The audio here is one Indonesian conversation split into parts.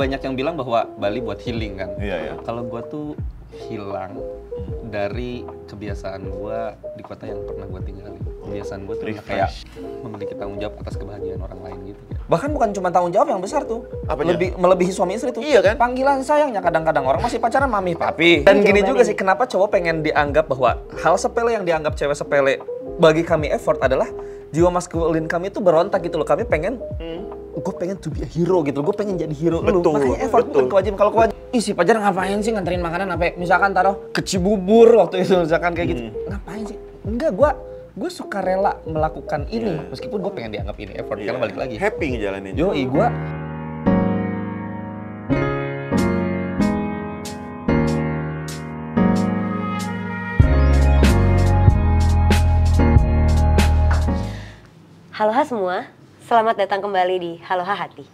banyak yang bilang bahwa Bali buat healing kan. Iya, iya. Kalau gue tuh hilang dari kebiasaan gue di kota yang pernah gue tinggalin. Kebiasaan gue tuh kayak memiliki tanggung jawab atas kebahagiaan orang lain gitu. Bahkan bukan cuma tanggung jawab yang besar tuh. Apa Lebih melebihi suami istri tuh. Iya kan? Panggilan sayangnya kadang-kadang orang masih pacaran mami papi. Dan iya, gini juga sih kenapa cowok pengen dianggap bahwa hal sepele yang dianggap cewek sepele bagi kami effort adalah jiwa maskulin kami itu berontak gitu loh. Kami pengen hmm gue pengen to be a hero gitu gue pengen jadi hero betul, lu makanya effort betul. bukan kewajiban kalau kewajiban ih si Pajar ngapain sih nganterin makanan Apa, ya? misalkan taruh ke Cibubur waktu itu misalkan kayak gitu hmm. ngapain sih enggak gue gue suka rela melakukan ini yeah. meskipun gue pengen dianggap ini effort yeah. karena iya. balik lagi happy ngejalanin yo i gue Halo semua, Selamat datang kembali di Halo Hati.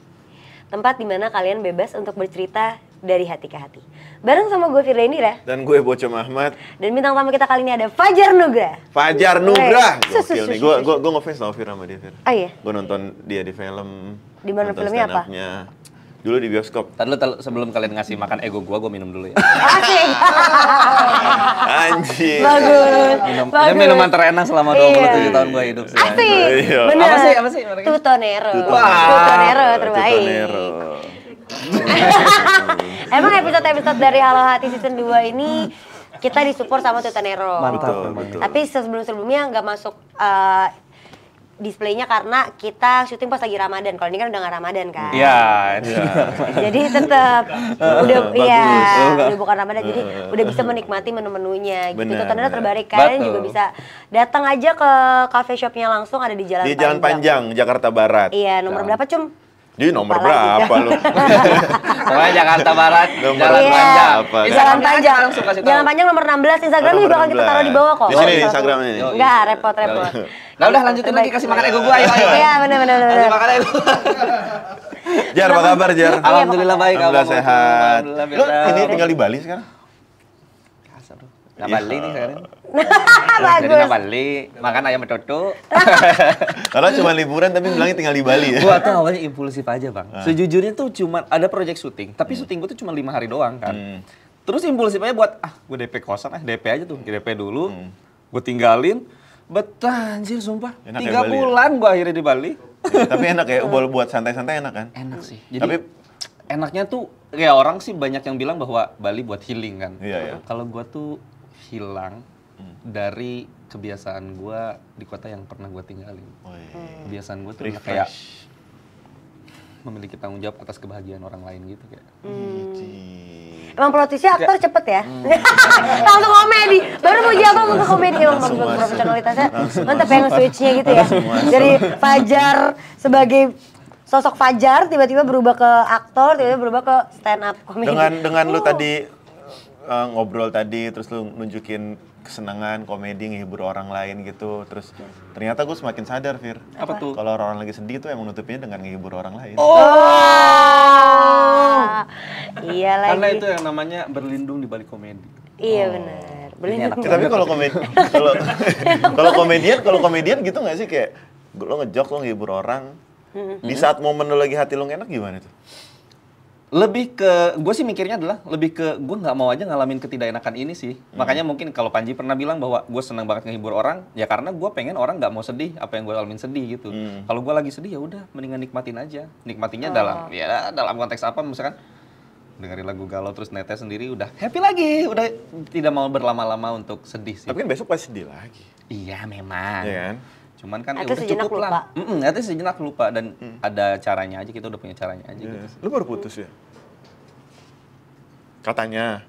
Tempat dimana kalian bebas untuk bercerita dari hati ke hati. Bareng sama gue Firda Indira. Dan gue Bocom Ahmad. Dan bintang tamu kita kali ini ada Fajar Nugra. Fajar Nugra. Gokil nih. Gue gue gue ngefans tau Firda sama dia Firda. Oh iya. Gue nonton dia di film. Di mana filmnya apa? dulu di bioskop. Tadi lu sebelum kalian ngasih makan ego gua, gua minum dulu ya. Asik. Anjir. Bagus. Minum, Bagus. Ini minuman terenak selama 27 iya. tahun gua hidup sih. Asik. Iya. Bener. Apa sih? Apa sih? Tutonero. Tutonero, terbaik. Tutonero. Emang episode-episode dari Halo Hati season 2 ini kita disupport sama Tutanero. Mantap, betul, betul. Tapi sebelum-sebelumnya nggak masuk uh, displaynya karena kita syuting pas lagi Ramadan. Kalau ini kan udah gak Ramadan kan. Iya. iya. jadi tetap eh, udah ya. udah bukan Ramadan. Jadi eh, udah bisa menikmati menu-menunya gitu. Bener. terbarik kan terbaik. Kalian juga bisa datang aja ke cafe shopnya langsung ada di Jalan di Jalan Panjang, Panjang Jakarta Barat. Iya, nomor nah. berapa, Cum? Jadi nomor berapa lu? Pokoknya Jakarta Barat, nomor Jalan iya. Panjang. Apa? Jalan Panjang. Langsung kasih Jalan Panjang nomor 16, Instagramnya juga akan kita taruh di bawah kok. Di sini Instagramnya. Enggak, repot-repot. Nah udah lanjutin lagi kasih makan ego gua ayo ayo. Iya benar benar benar. Kasih makan ego. Jar, apa kabar Jar? Iya, Alhamdulillah baik. Alhamdulillah sehat. Lu ini tinggal di Bali sekarang? Nah, Bali nih sekarang. Iya. Bagus. Jadi nggak Bali, makan ayam betoto. Kalau cuma liburan tapi bilangnya tinggal di Bali ya. Gua tuh awalnya impulsif aja bang. Ah. Sejujurnya tuh cuma ada proyek syuting, tapi hmm. syuting gua tuh cuma lima hari doang kan. Hmm. Terus impulsifnya buat ah gua DP kosan ah DP aja tuh, DP dulu, hmm. gua tinggalin. Betah anjir sumpah. Ya Tiga ya? bulan gua akhirnya di Bali. Iya, tapi enak ya, buat buat santai-santai enak kan? Enak sih. tapi enaknya tuh kayak orang sih banyak yang bilang bahwa Bali buat healing kan. Iya, iya. Kalau gua tuh hilang hmm. dari kebiasaan gue di kota yang pernah gue tinggalin. Oh, hmm. Kebiasaan gue tuh kayak memiliki tanggung jawab atas kebahagiaan orang lain gitu kayak. Hmm. hmm. Emang politisi aktor cepet ya? Hmm. langsung komedi. Baru mau jawab ke komedi emang mau bagus profesionalitasnya. Mantap ya switchnya gitu ya. Dari Fajar sebagai sosok Fajar tiba-tiba berubah ke aktor, tiba-tiba berubah ke stand up komedi. Dengan dengan oh. lu hmm. tadi uh, ngobrol tadi terus lu nunjukin kesenangan komedi ngehibur orang lain gitu terus ternyata gue semakin sadar Fir apa tuh kalau orang, orang lagi sedih tuh emang nutupnya dengan ngehibur orang lain oh, oh. iya lagi karena itu yang namanya berlindung di balik komedi iya oh. benar berlindung ya, tapi kalau komedi kalau kalau komedian kalau komedian gitu nggak sih kayak lo ngejok lo ngehibur orang hmm. di saat momen lo lagi hati lo enak gimana tuh lebih ke gue sih mikirnya adalah lebih ke gue nggak mau aja ngalamin ketidakenakan ini sih hmm. makanya mungkin kalau Panji pernah bilang bahwa gue seneng banget ngehibur orang ya karena gue pengen orang nggak mau sedih apa yang gue alamin sedih gitu hmm. kalau gue lagi sedih ya udah mendingan nikmatin aja nikmatinya oh. dalam ya dalam konteks apa misalkan dengerin lagu galau terus netes sendiri udah happy lagi udah tidak mau berlama-lama untuk sedih sih tapi kan besok pasti sedih lagi iya memang yeah. Kan? Cuman kan itu ya sejenak cukup lupa. lah. Mm -mm, itu sejenak lupa dan hmm. ada caranya aja kita udah punya caranya aja yeah. gitu. Iya. Lu baru putus ya? Katanya.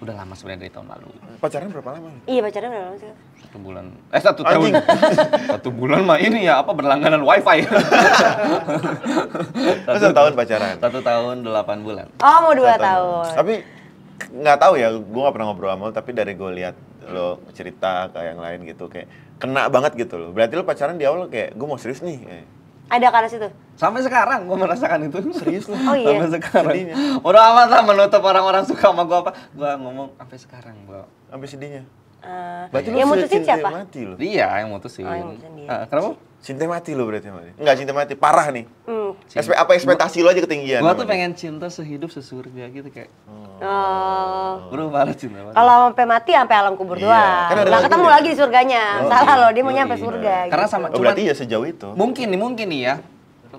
Udah lama sebenarnya dari tahun lalu. Pacaran berapa lama? Iya, pacaran berapa lama sih? Satu bulan. Eh, satu Anjing. tahun. satu bulan mah ini ya apa berlangganan wifi. satu, satu tahun pacaran. Satu tahun delapan bulan. Oh, mau dua satu tahun. tahun. Tapi nggak tahu ya, gua nggak pernah ngobrol sama lo, tapi dari gua lihat lo cerita ke yang lain gitu kayak kena banget gitu loh. Berarti lo pacaran di awal kayak gue mau serius nih. Ada karena situ? Sampai sekarang gue merasakan itu. Serius loh. Oh iya? Sampai sekarang. Sedihnya. Udah amat lah menutup orang-orang suka sama gue apa. Gue ngomong sampai sekarang gue. Sampai sedihnya? Uh, berarti yang mutusin siapa? Mati loh. Dia yang mutusin. Oh, yang mutusin dia. Uh, kenapa? Cinta mati lo berarti mati. Enggak cinta mati, parah nih. Hmm. Espe apa ekspektasi lo aja ketinggian. Gua tuh pengen cinta sehidup sesurga gitu kayak. Oh. oh. malah cinta mati. Kalau sampai mati sampai alam kubur iya. doang. Karena nah, ketemu ya? lagi di surganya. Oh, Salah iya. lo, dia mau nyampe surga. Iya. Karena gitu. sama oh, berarti ya sejauh itu. Mungkin nih, mungkin nih ya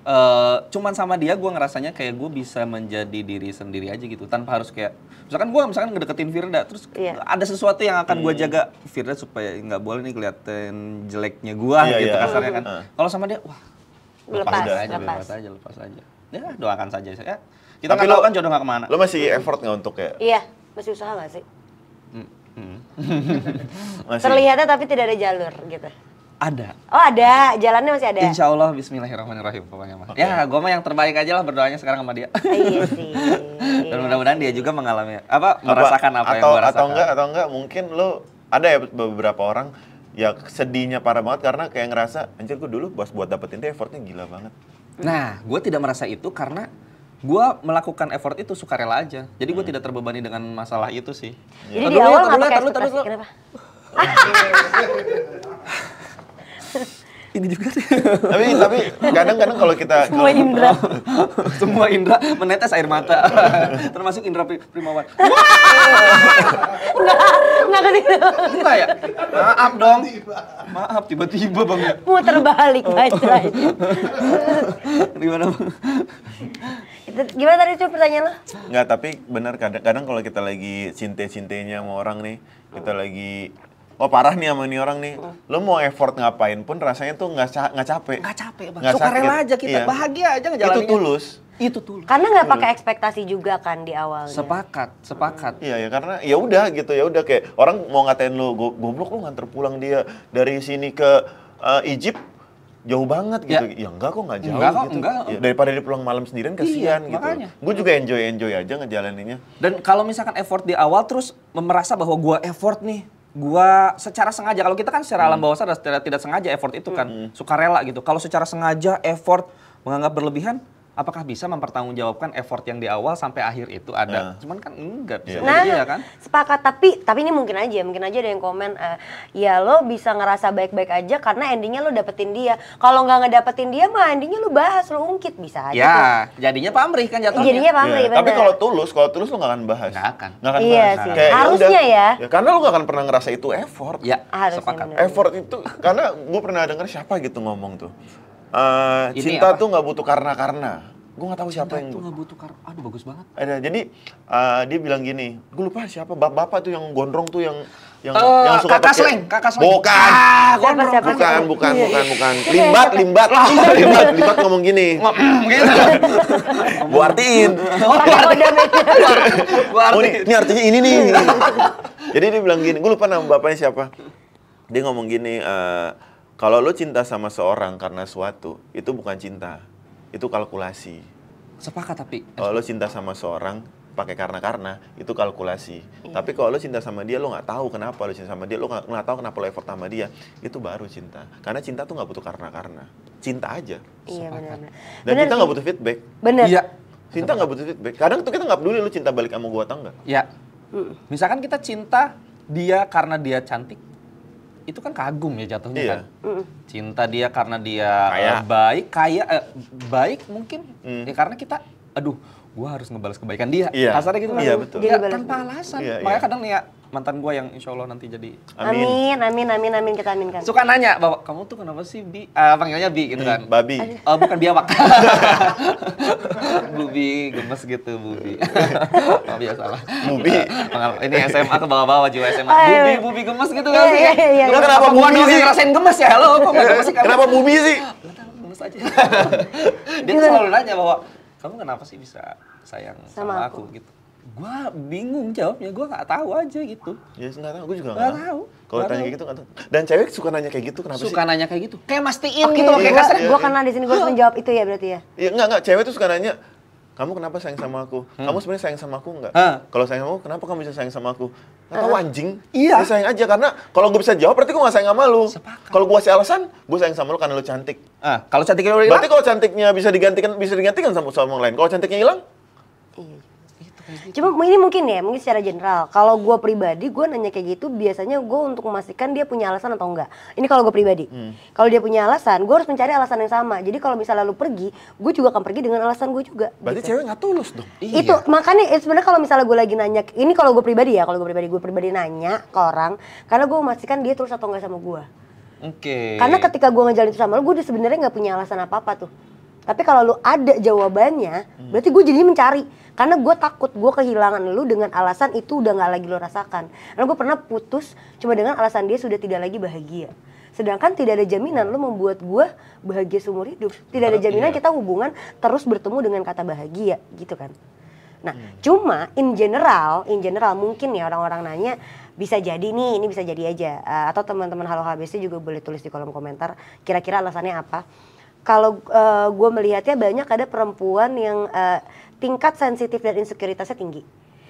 uh, cuman sama dia gue ngerasanya kayak gue bisa menjadi diri sendiri aja gitu tanpa harus kayak misalkan gue misalkan ngedeketin Firda terus yeah. ada sesuatu yang akan gue hmm. jaga Firda supaya nggak boleh nih kelihatan jeleknya gue yeah, gitu yeah. kasarnya kan uh. kalau sama dia wah lepas, lepas, aja lepas. lepas aja lepas aja ya doakan saja ya kita nggak lo, kan jodoh gak kemana lo masih effort nggak untuk ya iya masih usaha nggak sih Hmm. Terlihatnya tapi tidak ada jalur gitu. Ada. Oh ada, jalannya masih ada. Insya Allah Bismillahirrahmanirrahim pokoknya mas. Okay. Ya gue mah yang terbaik aja lah berdoanya sekarang sama dia. Ah, iya sih. Dan mudah-mudahan dia juga mengalami apa, merasakan apa atau, yang gue rasakan. Atau enggak atau enggak mungkin lo ada ya beberapa orang ya sedihnya parah banget karena kayak ngerasa anjir gue dulu bos buat dapetin dia effortnya gila banget. Nah, gue tidak merasa itu karena gue melakukan effort itu sukarela aja. Jadi gue hmm. tidak terbebani dengan masalah itu sih. Jadi Lalu, di awal nggak pakai terlalu, ini juga sih. tapi tapi kadang-kadang kalau kita semua kalo, indra semua indra menetes air mata termasuk indra primawan enggak enggak gitu enggak ya maaf dong maaf tiba-tiba bang ya. muter balik oh. guys gimana gimana tadi coba pertanyaan lo enggak tapi benar kadang-kadang kalau kita lagi cinte-cintenya sama orang nih kita lagi oh parah nih sama nih orang nih. Lo mau effort ngapain pun rasanya tuh nggak nggak capek. Nggak capek bang. Gak Sukarela aja kita, iya. bahagia aja ngejalaninnya. Itu tulus. Itu tulus. Karena nggak pakai ekspektasi juga kan di awal. Sepakat, sepakat. Iya ya karena ya udah gitu ya udah kayak orang mau ngatain lo goblok lo nganter pulang dia dari sini ke uh, Egypt jauh banget gitu. Ya, ya enggak kok nggak jauh enggak, gitu. Enggak. Ya, daripada di pulang malam sendirian iya, kasihan iya, gitu. Gue juga enjoy-enjoy aja ngejalaninnya. Dan kalau misalkan effort di awal terus merasa bahwa gue effort nih, gua secara sengaja kalau kita kan secara hmm. alam bawah sadar secara tidak sengaja effort itu kan hmm. suka rela gitu kalau secara sengaja effort menganggap berlebihan apakah bisa mempertanggungjawabkan effort yang di awal sampai akhir itu ada? Uh. Cuman kan enggak bisa iya. nah, ya kan? Sepakat, tapi tapi ini mungkin aja, mungkin aja ada yang komen uh, ya lo bisa ngerasa baik-baik aja karena endingnya lo dapetin dia. Kalau nggak ngedapetin dia mah endingnya lo bahas, lo ungkit bisa aja. Ya, tuh. jadinya pamrih kan jatuhnya. Jadinya pamrih, ya. Tapi kalau tulus, kalau tulus lo nggak akan bahas. Nggak akan. Nggak akan iya bahas. Sih. Kayak ya Harusnya ya, ya. ya. Karena lo nggak akan pernah ngerasa itu effort. Ya, Harusnya sepakat. Bener. Effort itu, karena gue pernah denger siapa gitu ngomong tuh uh, cinta apa? tuh nggak butuh karena-karena. Gue nggak tahu siapa cinta yang. itu nggak butuh karena. Aduh bagus banget. Ada eh, jadi uh, dia bilang gini, gue lupa siapa bapak-bapak tuh yang gondrong tuh yang yang, uh, yang suka kakak sleng, kakak sleng. Bukan. Ah, gondrong. Siapa, siapa, iya. bukan, bukan, bukan, bukan. Limbat, limbat. limbat, limbat ngomong gini. Gitu. gue artiin. Oh, Gua artiin. Oh, ini, ini artinya ini nih. Jadi dia bilang gini, gue lupa nama bapaknya siapa. Dia ngomong gini, uh, kalau lo cinta sama seorang karena suatu, itu bukan cinta, itu kalkulasi. Sepakat tapi. Kalau lo cinta sama seorang pakai karena karena itu kalkulasi. Hmm. Tapi kalau lo cinta sama dia lo nggak tahu kenapa lo cinta sama dia, lo nggak tahu kenapa lo effort sama dia, itu baru cinta. Karena cinta tuh nggak butuh karena karena, cinta aja. Iya benar. Dan bener, kita nggak butuh feedback. Bener. Iya. Cinta nggak butuh feedback. Kadang tuh kita nggak peduli lo cinta balik sama gua atau enggak. Iya. Hmm. Misalkan kita cinta dia karena dia cantik, itu kan kagum ya jatuhnya iya. kan. Cinta dia karena dia kaya. baik, kaya uh, baik mungkin mm. ya karena kita aduh, gua harus ngebalas kebaikan dia. Iya. Kasarnya gitu kan. Iya, betul. ya, tanpa alasan. Iya, Makanya iya. kadang ya mantan gue yang insya Allah nanti jadi amin amin amin amin, kita aminkan suka nanya bahwa kamu tuh kenapa sih bi uh, panggilnya bi gitu hmm, kan hmm, babi uh, bukan biawak bubi gemes gitu bubi oh, salah bubi uh, ini SMA ke bawah-bawah jiwa SMA bubi bubi gemes gitu kan iya, iya, iya, iya. kenapa gua dong ngerasain gemes ya halo kok gemes sih kenapa bubi sih gemes aja dia tuh selalu nanya bahwa kamu kenapa sih bisa sayang sama, sama aku. aku gitu gue bingung jawabnya gue nggak tahu aja gitu ya yes, nggak tahu gue juga nggak tahu kalau tanya kayak gitu nggak tahu dan cewek suka nanya kayak gitu kenapa suka sih nanya kayak gitu kayak mastiin okay, gitu loh kayak kasar gua gue iya. karena di sini gue harus iya. menjawab itu ya berarti ya iya nggak nggak cewek tuh suka nanya kamu kenapa sayang sama aku? Hmm. Kamu sebenarnya sayang sama aku enggak? Kalau sayang sama aku, kenapa kamu bisa sayang sama aku? kata tahu anjing. Iya. Ya sayang aja karena kalau gue bisa jawab berarti gue gak sayang sama lu. Kalau gue kasih alasan, gue sayang sama lu karena lu cantik. Ah, kalau cantiknya hilang? Berarti kalau cantiknya bisa digantikan bisa digantikan sama sama orang lain. Kalau cantiknya hilang, Cuma gitu. ini mungkin ya, mungkin secara general. Kalau gue pribadi, gue nanya kayak gitu biasanya gue untuk memastikan dia punya alasan atau enggak. Ini kalau gue pribadi. Hmm. Kalau dia punya alasan, gue harus mencari alasan yang sama. Jadi kalau misalnya lu pergi, gue juga akan pergi dengan alasan gue juga. Berarti gitu. cewek gak tulus dong. Iya. Itu makanya eh, sebenarnya kalau misalnya gue lagi nanya, ini kalau gue pribadi ya, kalau gue pribadi gue pribadi nanya ke orang, karena gue memastikan dia tulus atau enggak sama gue. Oke. Okay. Karena ketika gue ngejalin itu sama lu gue sebenarnya nggak punya alasan apa apa tuh. Tapi kalau lu ada jawabannya, hmm. berarti gue jadi mencari. Karena gue takut gue kehilangan lu dengan alasan itu udah nggak lagi lu rasakan. Karena gue pernah putus cuma dengan alasan dia sudah tidak lagi bahagia. Sedangkan tidak ada jaminan lu membuat gue bahagia seumur hidup. Tidak ada jaminan iya. kita hubungan terus bertemu dengan kata bahagia gitu kan. Nah, hmm. cuma in general, in general mungkin ya orang-orang nanya bisa jadi nih, ini bisa jadi aja. Uh, atau teman-teman Halo HBC juga boleh tulis di kolom komentar kira-kira alasannya apa kalau uh, eh, gue melihatnya banyak ada perempuan yang uh, tingkat sensitif dan insekuritasnya tinggi.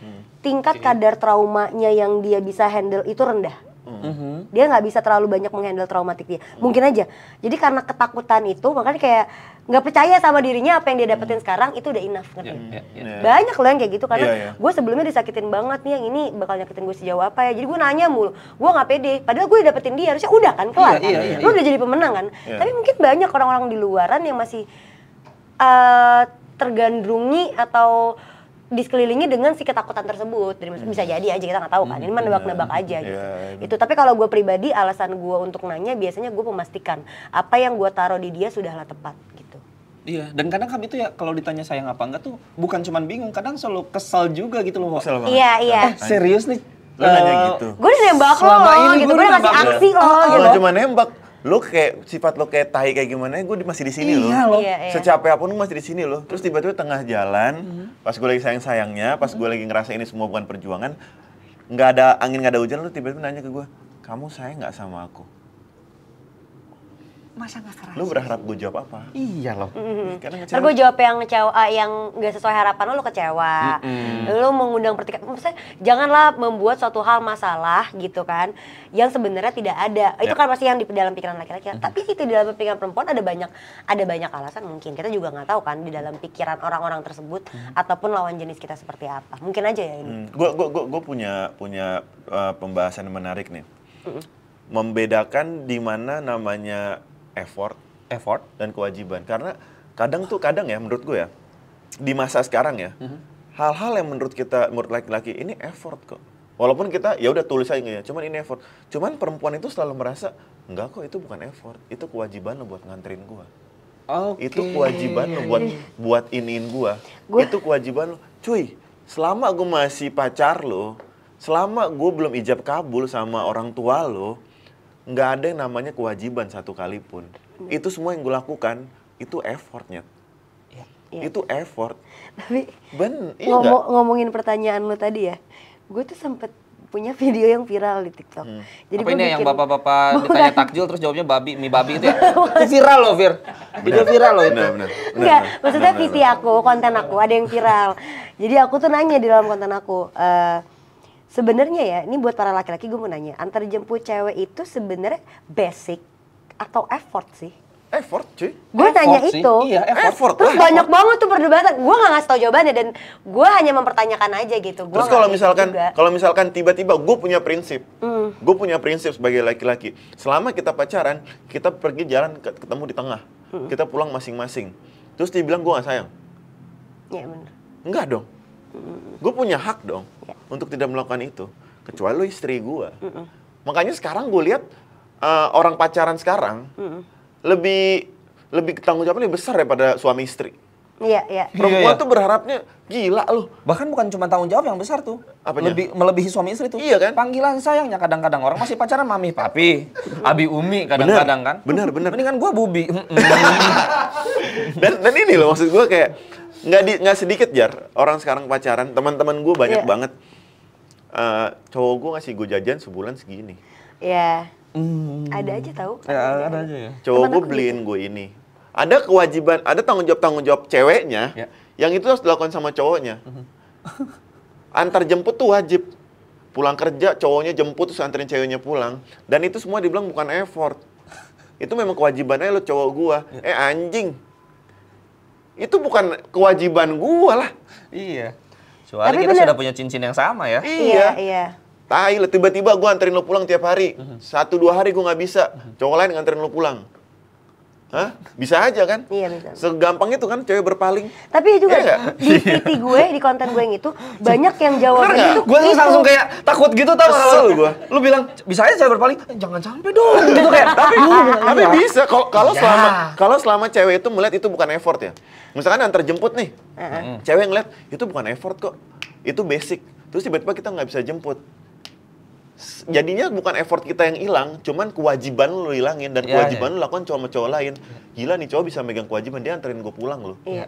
Hmm. Tingkat Sini. kadar traumanya yang dia bisa handle itu rendah. Mm-hmm. Dia nggak bisa terlalu banyak menghandle traumatik dia. Mm. Mungkin aja. Jadi karena ketakutan itu makanya kayak nggak percaya sama dirinya apa yang dia dapetin hmm. sekarang itu udah enough ngerti yeah, yeah, yeah. banyak loh yang kayak gitu karena yeah, yeah. gue sebelumnya disakitin banget nih yang ini bakal nyakitin gue sejauh apa ya jadi gue nanya mulu gue nggak pede padahal gue dapetin dia harusnya udah kan kelar yeah, kan yeah, yeah, lu udah jadi pemenang kan yeah. tapi mungkin banyak orang-orang di luaran yang masih uh, tergandrungi atau diskelilingi dengan si ketakutan tersebut. Jadi hmm. bisa jadi aja kita nggak tahu kan. Ini hmm. mana nebak-nebak iya. aja gitu. yeah. Iya, itu tapi kalau gue pribadi alasan gue untuk nanya biasanya gue memastikan apa yang gue taruh di dia sudahlah tepat. Iya, dan kadang kami tuh ya kalau ditanya sayang apa enggak tuh bukan cuman bingung, kadang selalu kesal juga gitu loh. Kesel banget. Iya, iya. Eh, serius nih. Lo uh, nanya eh, gitu. Gue udah nembak lo, gitu. Gue udah ngasih aksi lo, gitu. Kalau cuma nembak, lu kayak sifat lu kayak tai kayak gimana gue masih di sini iya, loh. Iya, iya. Secapek apapun masih di sini loh. Terus tiba-tiba tengah jalan, mm -hmm. pas gue lagi sayang-sayangnya, pas mm -hmm. gue lagi ngerasa ini semua bukan perjuangan, nggak ada angin nggak ada hujan lu tiba-tiba nanya ke gue, kamu sayang nggak sama aku? masa nggak keras? Lu berharap gue jawab apa? Iya loh. Mm-hmm. gue jawab yang kecewa eh, yang nggak sesuai harapan lo, lo kecewa. Mm-hmm. Lo mengundang pertikaian. Maksudnya janganlah membuat suatu hal masalah gitu kan, yang sebenarnya tidak ada. Itu ya. kan pasti yang di dalam pikiran laki-laki. Mm-hmm. Tapi itu di dalam pikiran perempuan ada banyak, ada banyak alasan mungkin. Kita juga nggak tahu kan di dalam pikiran orang-orang tersebut mm-hmm. ataupun lawan jenis kita seperti apa. Mungkin aja ya ini. Gue gue gue punya punya uh, pembahasan menarik nih. Mm-hmm. Membedakan di mana namanya effort, effort dan kewajiban. Karena kadang tuh kadang ya menurut gue ya di masa sekarang ya mm-hmm. hal-hal yang menurut kita menurut laki-laki ini effort kok. Walaupun kita ya udah tulis aja gitu ya, cuman ini effort. Cuman perempuan itu selalu merasa enggak kok itu bukan effort, itu kewajiban lo buat nganterin gua. Okay. Itu kewajiban lo buat buat iniin gua. gua. Itu kewajiban lo. Cuy, selama gue masih pacar lo, selama gue belum ijab kabul sama orang tua lo, nggak ada yang namanya kewajiban satu kali pun. Hmm. Itu semua yang gue lakukan itu effortnya. Ya, Itu effort. Tapi ben, iya ngomong, ngomongin pertanyaan lu tadi ya, gue tuh sempet punya video yang viral di TikTok. Hmm. Jadi Apa ini bikin, yang bapak-bapak ditanya takjil terus jawabnya babi, mie babi itu ya? itu viral loh, Vir. Video viral loh itu. Benar, maksudnya visi aku, konten aku ada yang viral. Jadi aku tuh nanya di dalam konten aku, uh, sebenarnya ya ini buat para laki-laki gue mau nanya antar jemput cewek itu sebenarnya basic atau effort sih effort sih? gue tanya sih. itu iya, effort. terus effort. banyak banget tuh perdebatan gue gak ngasih tau jawabannya dan gue hanya mempertanyakan aja gitu gua terus kalau misalkan kalau misalkan tiba-tiba gue punya prinsip mm. gue punya prinsip sebagai laki-laki selama kita pacaran kita pergi jalan ketemu di tengah mm. kita pulang masing-masing terus dibilang gue gak sayang iya benar enggak dong Gue punya hak dong ya. untuk tidak melakukan itu, kecuali lo istri gue. Mm -mm. Makanya sekarang gue lihat uh, orang pacaran sekarang mm lebih lebih tanggung jawabnya lebih besar daripada suami istri. Iya, iya. iya Perempuan iya, iya. tuh berharapnya gila lo Bahkan bukan cuma tanggung jawab yang besar tuh. Apanya? Lebih melebihi suami istri tuh. Iya kan? Panggilan sayangnya kadang-kadang orang masih pacaran mami, papi, abi, umi kadang-kadang kan. Bener, bener. Mendingan gue bubi. dan dan ini loh maksud gue kayak nggak di nggak sedikit jar orang sekarang pacaran teman-teman gue banyak yeah. banget uh, cowok gue ngasih gue jajan sebulan segini ya yeah. mm. ada aja tau ya, ada, aja ya cowok gue gitu. beliin gue ini ada kewajiban ada tanggung jawab tanggung jawab ceweknya yeah. yang itu harus dilakukan sama cowoknya mm-hmm. antar jemput tuh wajib pulang kerja cowoknya jemput terus anterin ceweknya pulang dan itu semua dibilang bukan effort itu memang kewajibannya lo cowok gue yeah. eh anjing itu bukan kewajiban gue lah. Iya. Soalnya kita bener. sudah punya cincin yang sama ya. Iya, iya. iya. Tai tiba-tiba gua anterin lo pulang tiap hari. Mhm. Satu dua hari gue nggak bisa. Mhm. Cowok lain nganterin lo pulang. Hah? Bisa aja kan? Iya bisa. Segampang itu kan cewek berpaling. Tapi juga iya di iya. titi gue, di konten gue yang itu banyak yang jawab itu. Gue langsung kayak takut gitu tau Selalu gue. Lu bilang bisa aja cewek berpaling, eh, jangan sampai dong. gitu kayak. Tapi tapi bisa kalau iya. selama kalau selama cewek itu melihat itu bukan effort ya. Misalkan antar jemput nih, cewek ngeliat itu bukan effort kok, itu basic. Terus tiba-tiba kita nggak bisa jemput Mm. jadinya bukan effort kita yang hilang, cuman kewajiban lo hilangin dan ya, kewajiban yeah, lo lakukan cowok cowok lain. Gila nih cowok bisa megang kewajiban dia anterin gue pulang lo Yeah. Iya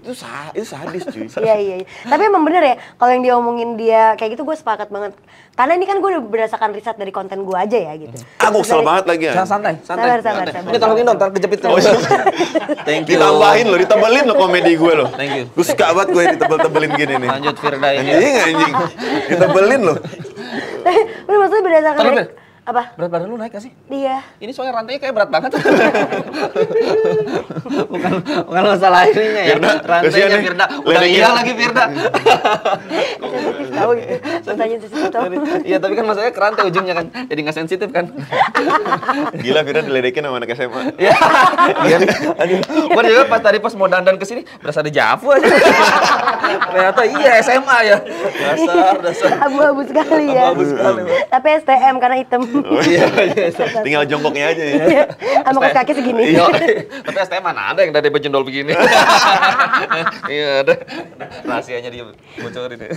itu sah itu sadis cuy iya, iya iya tapi emang bener ya kalau yang dia omongin dia kayak gitu gue sepakat banget karena ini kan gue udah berdasarkan riset dari konten gue aja ya gitu ah kesel banget lagi ya santai santai santai, santai. santai. santai. santai. ini tolongin dong ntar kejepit oh, iya. thank you ditambahin lo ditebelin lo komedi gue lo thank you gue suka banget gue ditebel-tebelin gini nih lanjut Firda ini anjing anjing ditebelin lo tapi maksudnya berdasarkan apa? Berat badan lu naik gak sih? Iya. Ini soalnya rantainya kayak berat banget. bukan, bukan masalah ininya ya. Firda, rantainya Firda. Udah iya lagi Firda. Iya. tahu gitu. Pertanyaan sensitif Iya, tapi kan maksudnya ke rantai ujungnya kan. Jadi nggak sensitif kan. Gila Firda diledekin sama anak SMA. Iya. iya. Aduh. Gua juga pas tadi pas mau dandan ke sini berasa ada Javu aja. Ternyata iya SMA ya. Dasar, dasar. Abu-abu sekali ya. Abu-abu sekali. Tapi STM karena hitam. Oh, iya. Tinggal jongkoknya aja ya. Iya, sama kaki, kaki segini. Iya. Tapi STM mana ada yang dari bejendol begini. Iya ada. Rahasianya ini. Ya.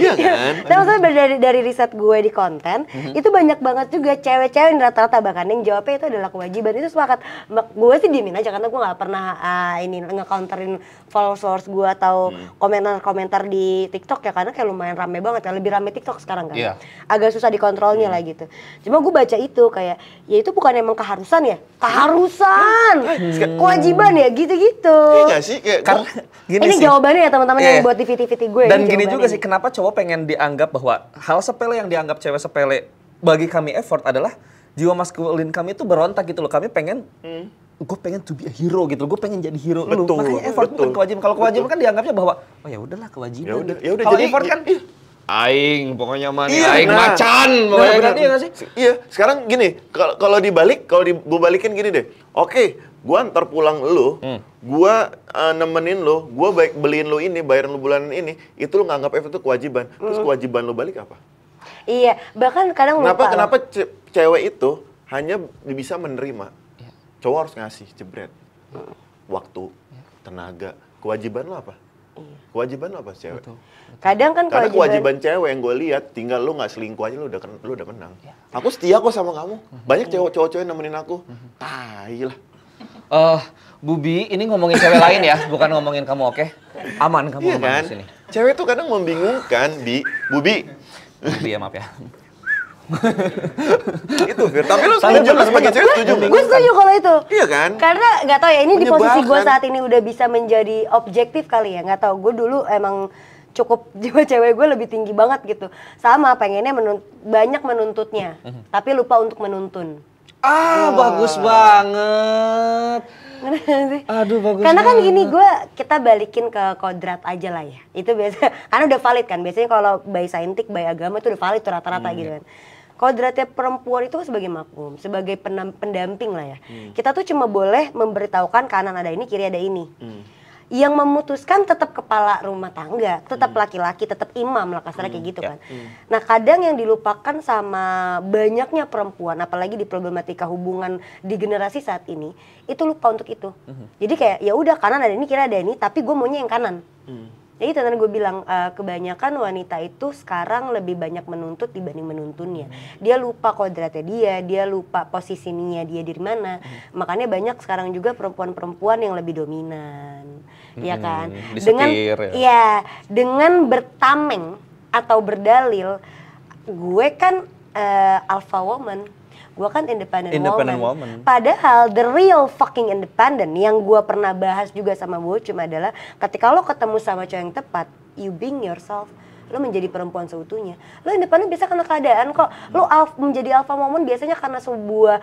Iya kan? Nah maksudnya dari, dari riset gue di konten, mm-hmm. itu banyak banget juga cewek-cewek yang rata-rata bahkan yang jawabnya itu adalah kewajiban. Itu sepakat. Gue sih diemin aja karena gue gak pernah uh, ini nge-counterin followers gue atau mm. komentar-komentar di TikTok ya karena kayak lumayan rame banget ya lebih rame TikTok sekarang kan. Yeah. Agak susah dikontrolnya mm. lah gitu. Cuma gue baca itu kayak ya itu bukan emang keharusan ya? Keharusan. Hmm. Kewajiban ya gitu-gitu. Iya sih kayak Karena, gini Ini sih. jawabannya ya teman-teman yang iya. buat di tv vt gue. Dan gini juga sih kenapa cowok pengen dianggap bahwa hal sepele yang dianggap cewek sepele bagi kami effort adalah jiwa maskulin kami itu berontak gitu loh. Kami pengen hmm gue pengen to be a hero gitu gue pengen jadi hero betul, lu makanya effort betul, bukan kewajiban kalau kewajiban kan dianggapnya bahwa oh ya udahlah kewajiban ya udah ya effort kan ya, Aing, pokoknya mana? Iya, aing nah, macan, pokoknya. Nah, berarti ya sih? Iya, sekarang gini, kalau dibalik, kalau dibalikin gini deh. Oke, gue antar pulang lu, hmm. gue uh, nemenin lu, gue baik beliin lu ini, bayarin lu bulanan ini, itu lu nganggap itu kewajiban. Terus hmm. kewajiban lu balik apa? Iya, bahkan kadang kenapa, lupa. Kenapa ce cewek itu hanya bisa menerima? Iya. Cowok harus ngasih jebret. Hmm. Waktu, tenaga, kewajiban lo apa? Iya. Kewajiban apa sih cewek? Betul, betul. Kadang kan Karena kewajiban, cewek yang gue lihat tinggal lu nggak selingkuh aja lu udah lu udah menang. Ya. Aku setia kok sama kamu. Banyak cowok-cowok yang nemenin aku. Tai lah. Eh, uh, Bubi, ini ngomongin cewek lain ya, bukan ngomongin kamu, oke? Okay? Aman kamu iya aman kan? di sini. Cewek tuh kadang membingungkan, Bi. Bubi. Bubi ya, maaf ya itu Fir, tapi lu setuju kan lu sebagai cewek setuju Gue setuju kalau itu. Iya kan? Karena nggak tau ya ini di posisi gue saat ini udah bisa menjadi objektif kali ya. Nggak tau gue dulu emang cukup jiwa cewek gue lebih tinggi banget gitu. Sama pengennya menunt banyak menuntutnya, mhm. tapi lupa untuk menuntun. Ah, oh. bagus banget. Aduh bagus. Karena kan gini gue kita balikin ke kodrat aja lah ya. Itu biasa karena udah valid kan. Biasanya kalau by saintik, by agama itu udah valid rata-rata hmm. gitu iya. kan kodratnya perempuan itu sebagai makmum, sebagai pendamping lah ya. Hmm. Kita tuh cuma boleh memberitahukan kanan ada ini, kiri ada ini. Hmm. Yang memutuskan tetap kepala rumah tangga, tetap hmm. laki-laki, hmm. tetap imam lah kasarnya hmm. kayak gitu ya. kan. Ya. Hmm. Nah kadang yang dilupakan sama banyaknya perempuan, apalagi di problematika hubungan di generasi saat ini, itu lupa untuk itu. Hmm. Jadi kayak ya udah kanan ada ini, kiri ada ini, tapi gue maunya yang kanan. Hmm jadi tadi gue bilang uh, kebanyakan wanita itu sekarang lebih banyak menuntut dibanding menuntunnya. Hmm. Dia lupa kodratnya dia, dia lupa posisinya dia di mana. Hmm. Makanya banyak sekarang juga perempuan-perempuan yang lebih dominan. Hmm. Ya kan? Disetir, dengan ya. ya dengan bertameng atau berdalil gue kan uh, alpha woman gue kan independent, independent woman. woman. Padahal the real fucking independent yang gue pernah bahas juga sama gue cuma adalah ketika lo ketemu sama cowok yang tepat, you being yourself, lo menjadi perempuan seutuhnya. Lo independen biasa karena keadaan kok. Lo alf, menjadi alpha woman biasanya karena sebuah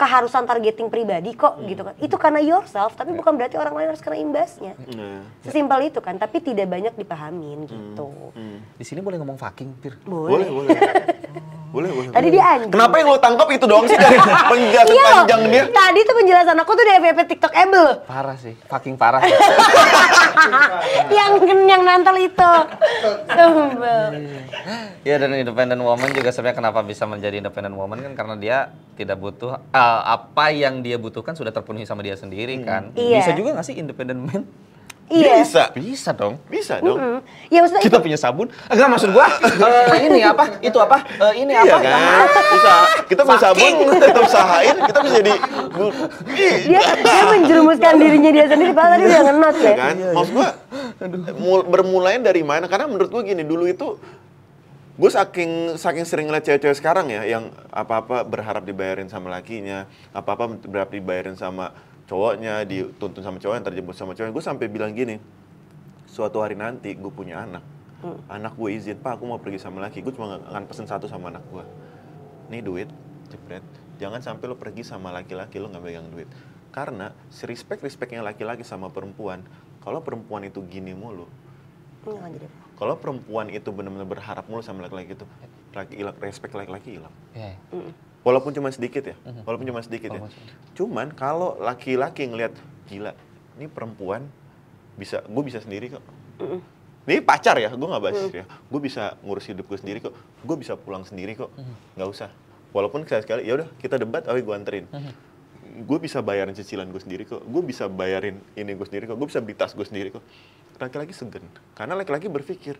keharusan targeting pribadi kok hmm. gitu kan. Itu karena yourself, tapi ya. bukan berarti orang lain harus kena imbasnya. Hmm. Ya, ya. Sesimpel itu kan, tapi tidak banyak dipahamin hmm. gitu. Hmm. Hmm. Di sini boleh ngomong fucking, Pir? Boleh. boleh, boleh. Boleh, boleh. Tadi dia anjing. Kenapa yang lo tangkap itu doang sih dari penjelasan iya panjang dia? Tadi itu penjelasan aku tuh di FYP TikTok able. Parah sih, fucking parah. Sih. yang yang nantel itu. Iya dan independent woman juga sebenarnya kenapa bisa menjadi independent woman kan karena dia tidak butuh uh, apa yang dia butuhkan sudah terpenuhi sama dia sendiri hmm. kan. Iya. Bisa juga nggak sih independent man? Iya. Bisa. Bisa dong. Bisa dong. Mm -hmm. Ya maksudnya kita itu... punya sabun. Enggak maksud gua uh, ini apa? Itu apa? Uh, ini iya apa? Kan? Usaha. Kita punya sabun, kita usahain, kita bisa jadi dia, dia menjerumuskan dirinya dia sendiri padahal tadi udah ngenot ya. Iya kan? Iya, iya. Maksud gua bermulanya dari mana? Karena menurut gua gini, dulu itu gue saking saking sering ngeliat cewek-cewek sekarang ya yang apa-apa berharap dibayarin sama lakinya, apa-apa berharap dibayarin sama cowoknya dituntun sama cowoknya terjebak sama cowoknya gue sampai bilang gini suatu hari nanti gue punya anak hmm. anak gue izin pak aku mau pergi sama laki gue cuma akan pesen satu sama anak gue nih duit jepret jangan sampai lo pergi sama laki-laki lo nggak pegang duit karena si respect respectnya laki-laki sama perempuan kalau perempuan itu gini mulu hmm. kalau perempuan itu benar-benar berharap mulu sama laki-laki itu laki, -laki respect laki-laki hilang yeah. Hmm. Ya, mhm. walaupun cuma sedikit ya walaupun cuma sedikit ya cuman, kalau laki-laki ngelihat gila ini perempuan bisa gue bisa sendiri kok mhm. ini pacar ya gue nggak bahas mhm. ya gue bisa ngurus hidup gue sendiri kok gue bisa pulang sendiri kok nggak usah walaupun sekali-sekali ya udah kita debat oh gue anterin gue bisa bayarin cicilan gue sendiri kok, gue bisa bayarin ini gue sendiri kok, gue bisa beli tas gue sendiri kok. Laki-laki segen, karena laki-laki berpikir,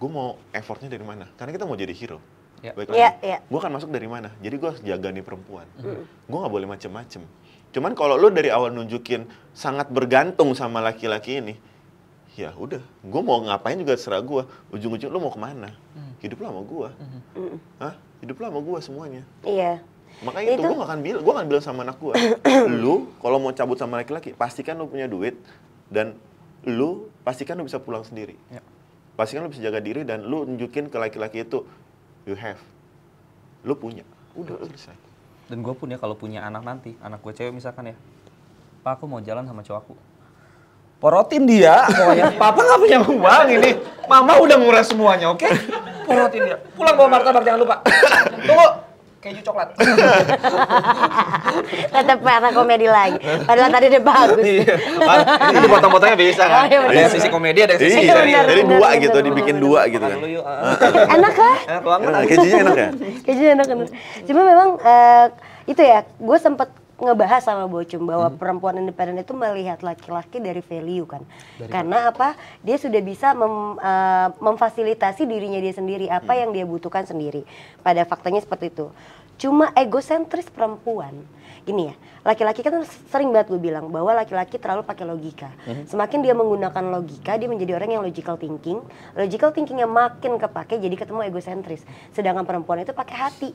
gue mau effortnya dari mana? Karena kita mau jadi hero yeah. baik Yeah, yeah. Gue kan masuk dari mana? Jadi gue harus jaga nih perempuan. Mm. Gue nggak boleh macem-macem. Cuman kalau lu dari awal nunjukin sangat bergantung sama laki-laki ini, ya udah, gue mau ngapain juga serah gue. Ujung-ujung lu mau kemana? Mm. Hidup lama sama gue. Mm. -hmm. Hah? Hidup lama sama gue semuanya. Iya. Yeah. Makanya itu, itu gue akan bilang, gue akan bilang sama anak gue, lu kalau mau cabut sama laki-laki, pastikan lu punya duit dan lu pastikan lu bisa pulang sendiri. Yeah. Pastikan lu bisa jaga diri dan lu nunjukin ke laki-laki itu, you have lu punya udah selesai dan gue pun ya kalau punya anak nanti anak gue cewek misalkan ya pak aku mau jalan sama cowokku, porotin dia pokoknya papa nggak punya uang ini mama udah nguras semuanya oke okay? porotin dia pulang bawa martabak jangan lupa tunggu keju coklat. Tetap para komedi lagi. Padahal tadi dia bagus. Iya. Itu dipotong-potongnya bisa kan? Oh, iya, ada sisi komedi, ada sisi iya, Jadi dua gitu, dibikin dua gitu kan. Ah. Enak kan? Enak banget. Kejunya enak ya? Kejunya enak, enak. Cuma memang eh, itu ya, gue sempet ngebahas sama Bocum bahwa hmm. perempuan independen itu melihat laki-laki dari value kan. Dari Karena apa? Dia sudah bisa mem, uh, memfasilitasi dirinya dia sendiri apa hmm. yang dia butuhkan sendiri. Pada faktanya seperti itu. Cuma egosentris perempuan. Gini ya, laki-laki kan sering banget gue bilang bahwa laki-laki terlalu pakai logika. Hmm. Semakin dia menggunakan logika, dia menjadi orang yang logical thinking. Logical thinkingnya makin kepake jadi ketemu egosentris. Sedangkan perempuan itu pakai hati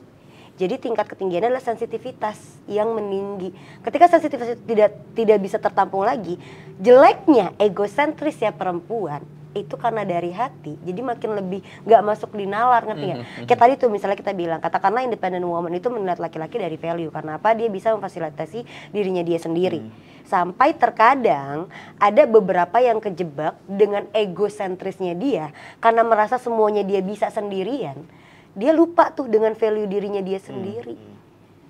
jadi tingkat ketinggiannya adalah sensitivitas yang meninggi. Ketika sensitivitas itu tidak tidak bisa tertampung lagi, jeleknya egosentris ya perempuan itu karena dari hati jadi makin lebih nggak masuk di nalar ngerti nggak mm-hmm. kayak tadi tuh misalnya kita bilang katakanlah independent woman itu melihat laki-laki dari value karena apa dia bisa memfasilitasi dirinya dia sendiri mm-hmm. sampai terkadang ada beberapa yang kejebak dengan egosentrisnya dia karena merasa semuanya dia bisa sendirian dia lupa tuh dengan value dirinya dia hmm, sendiri. Hmm.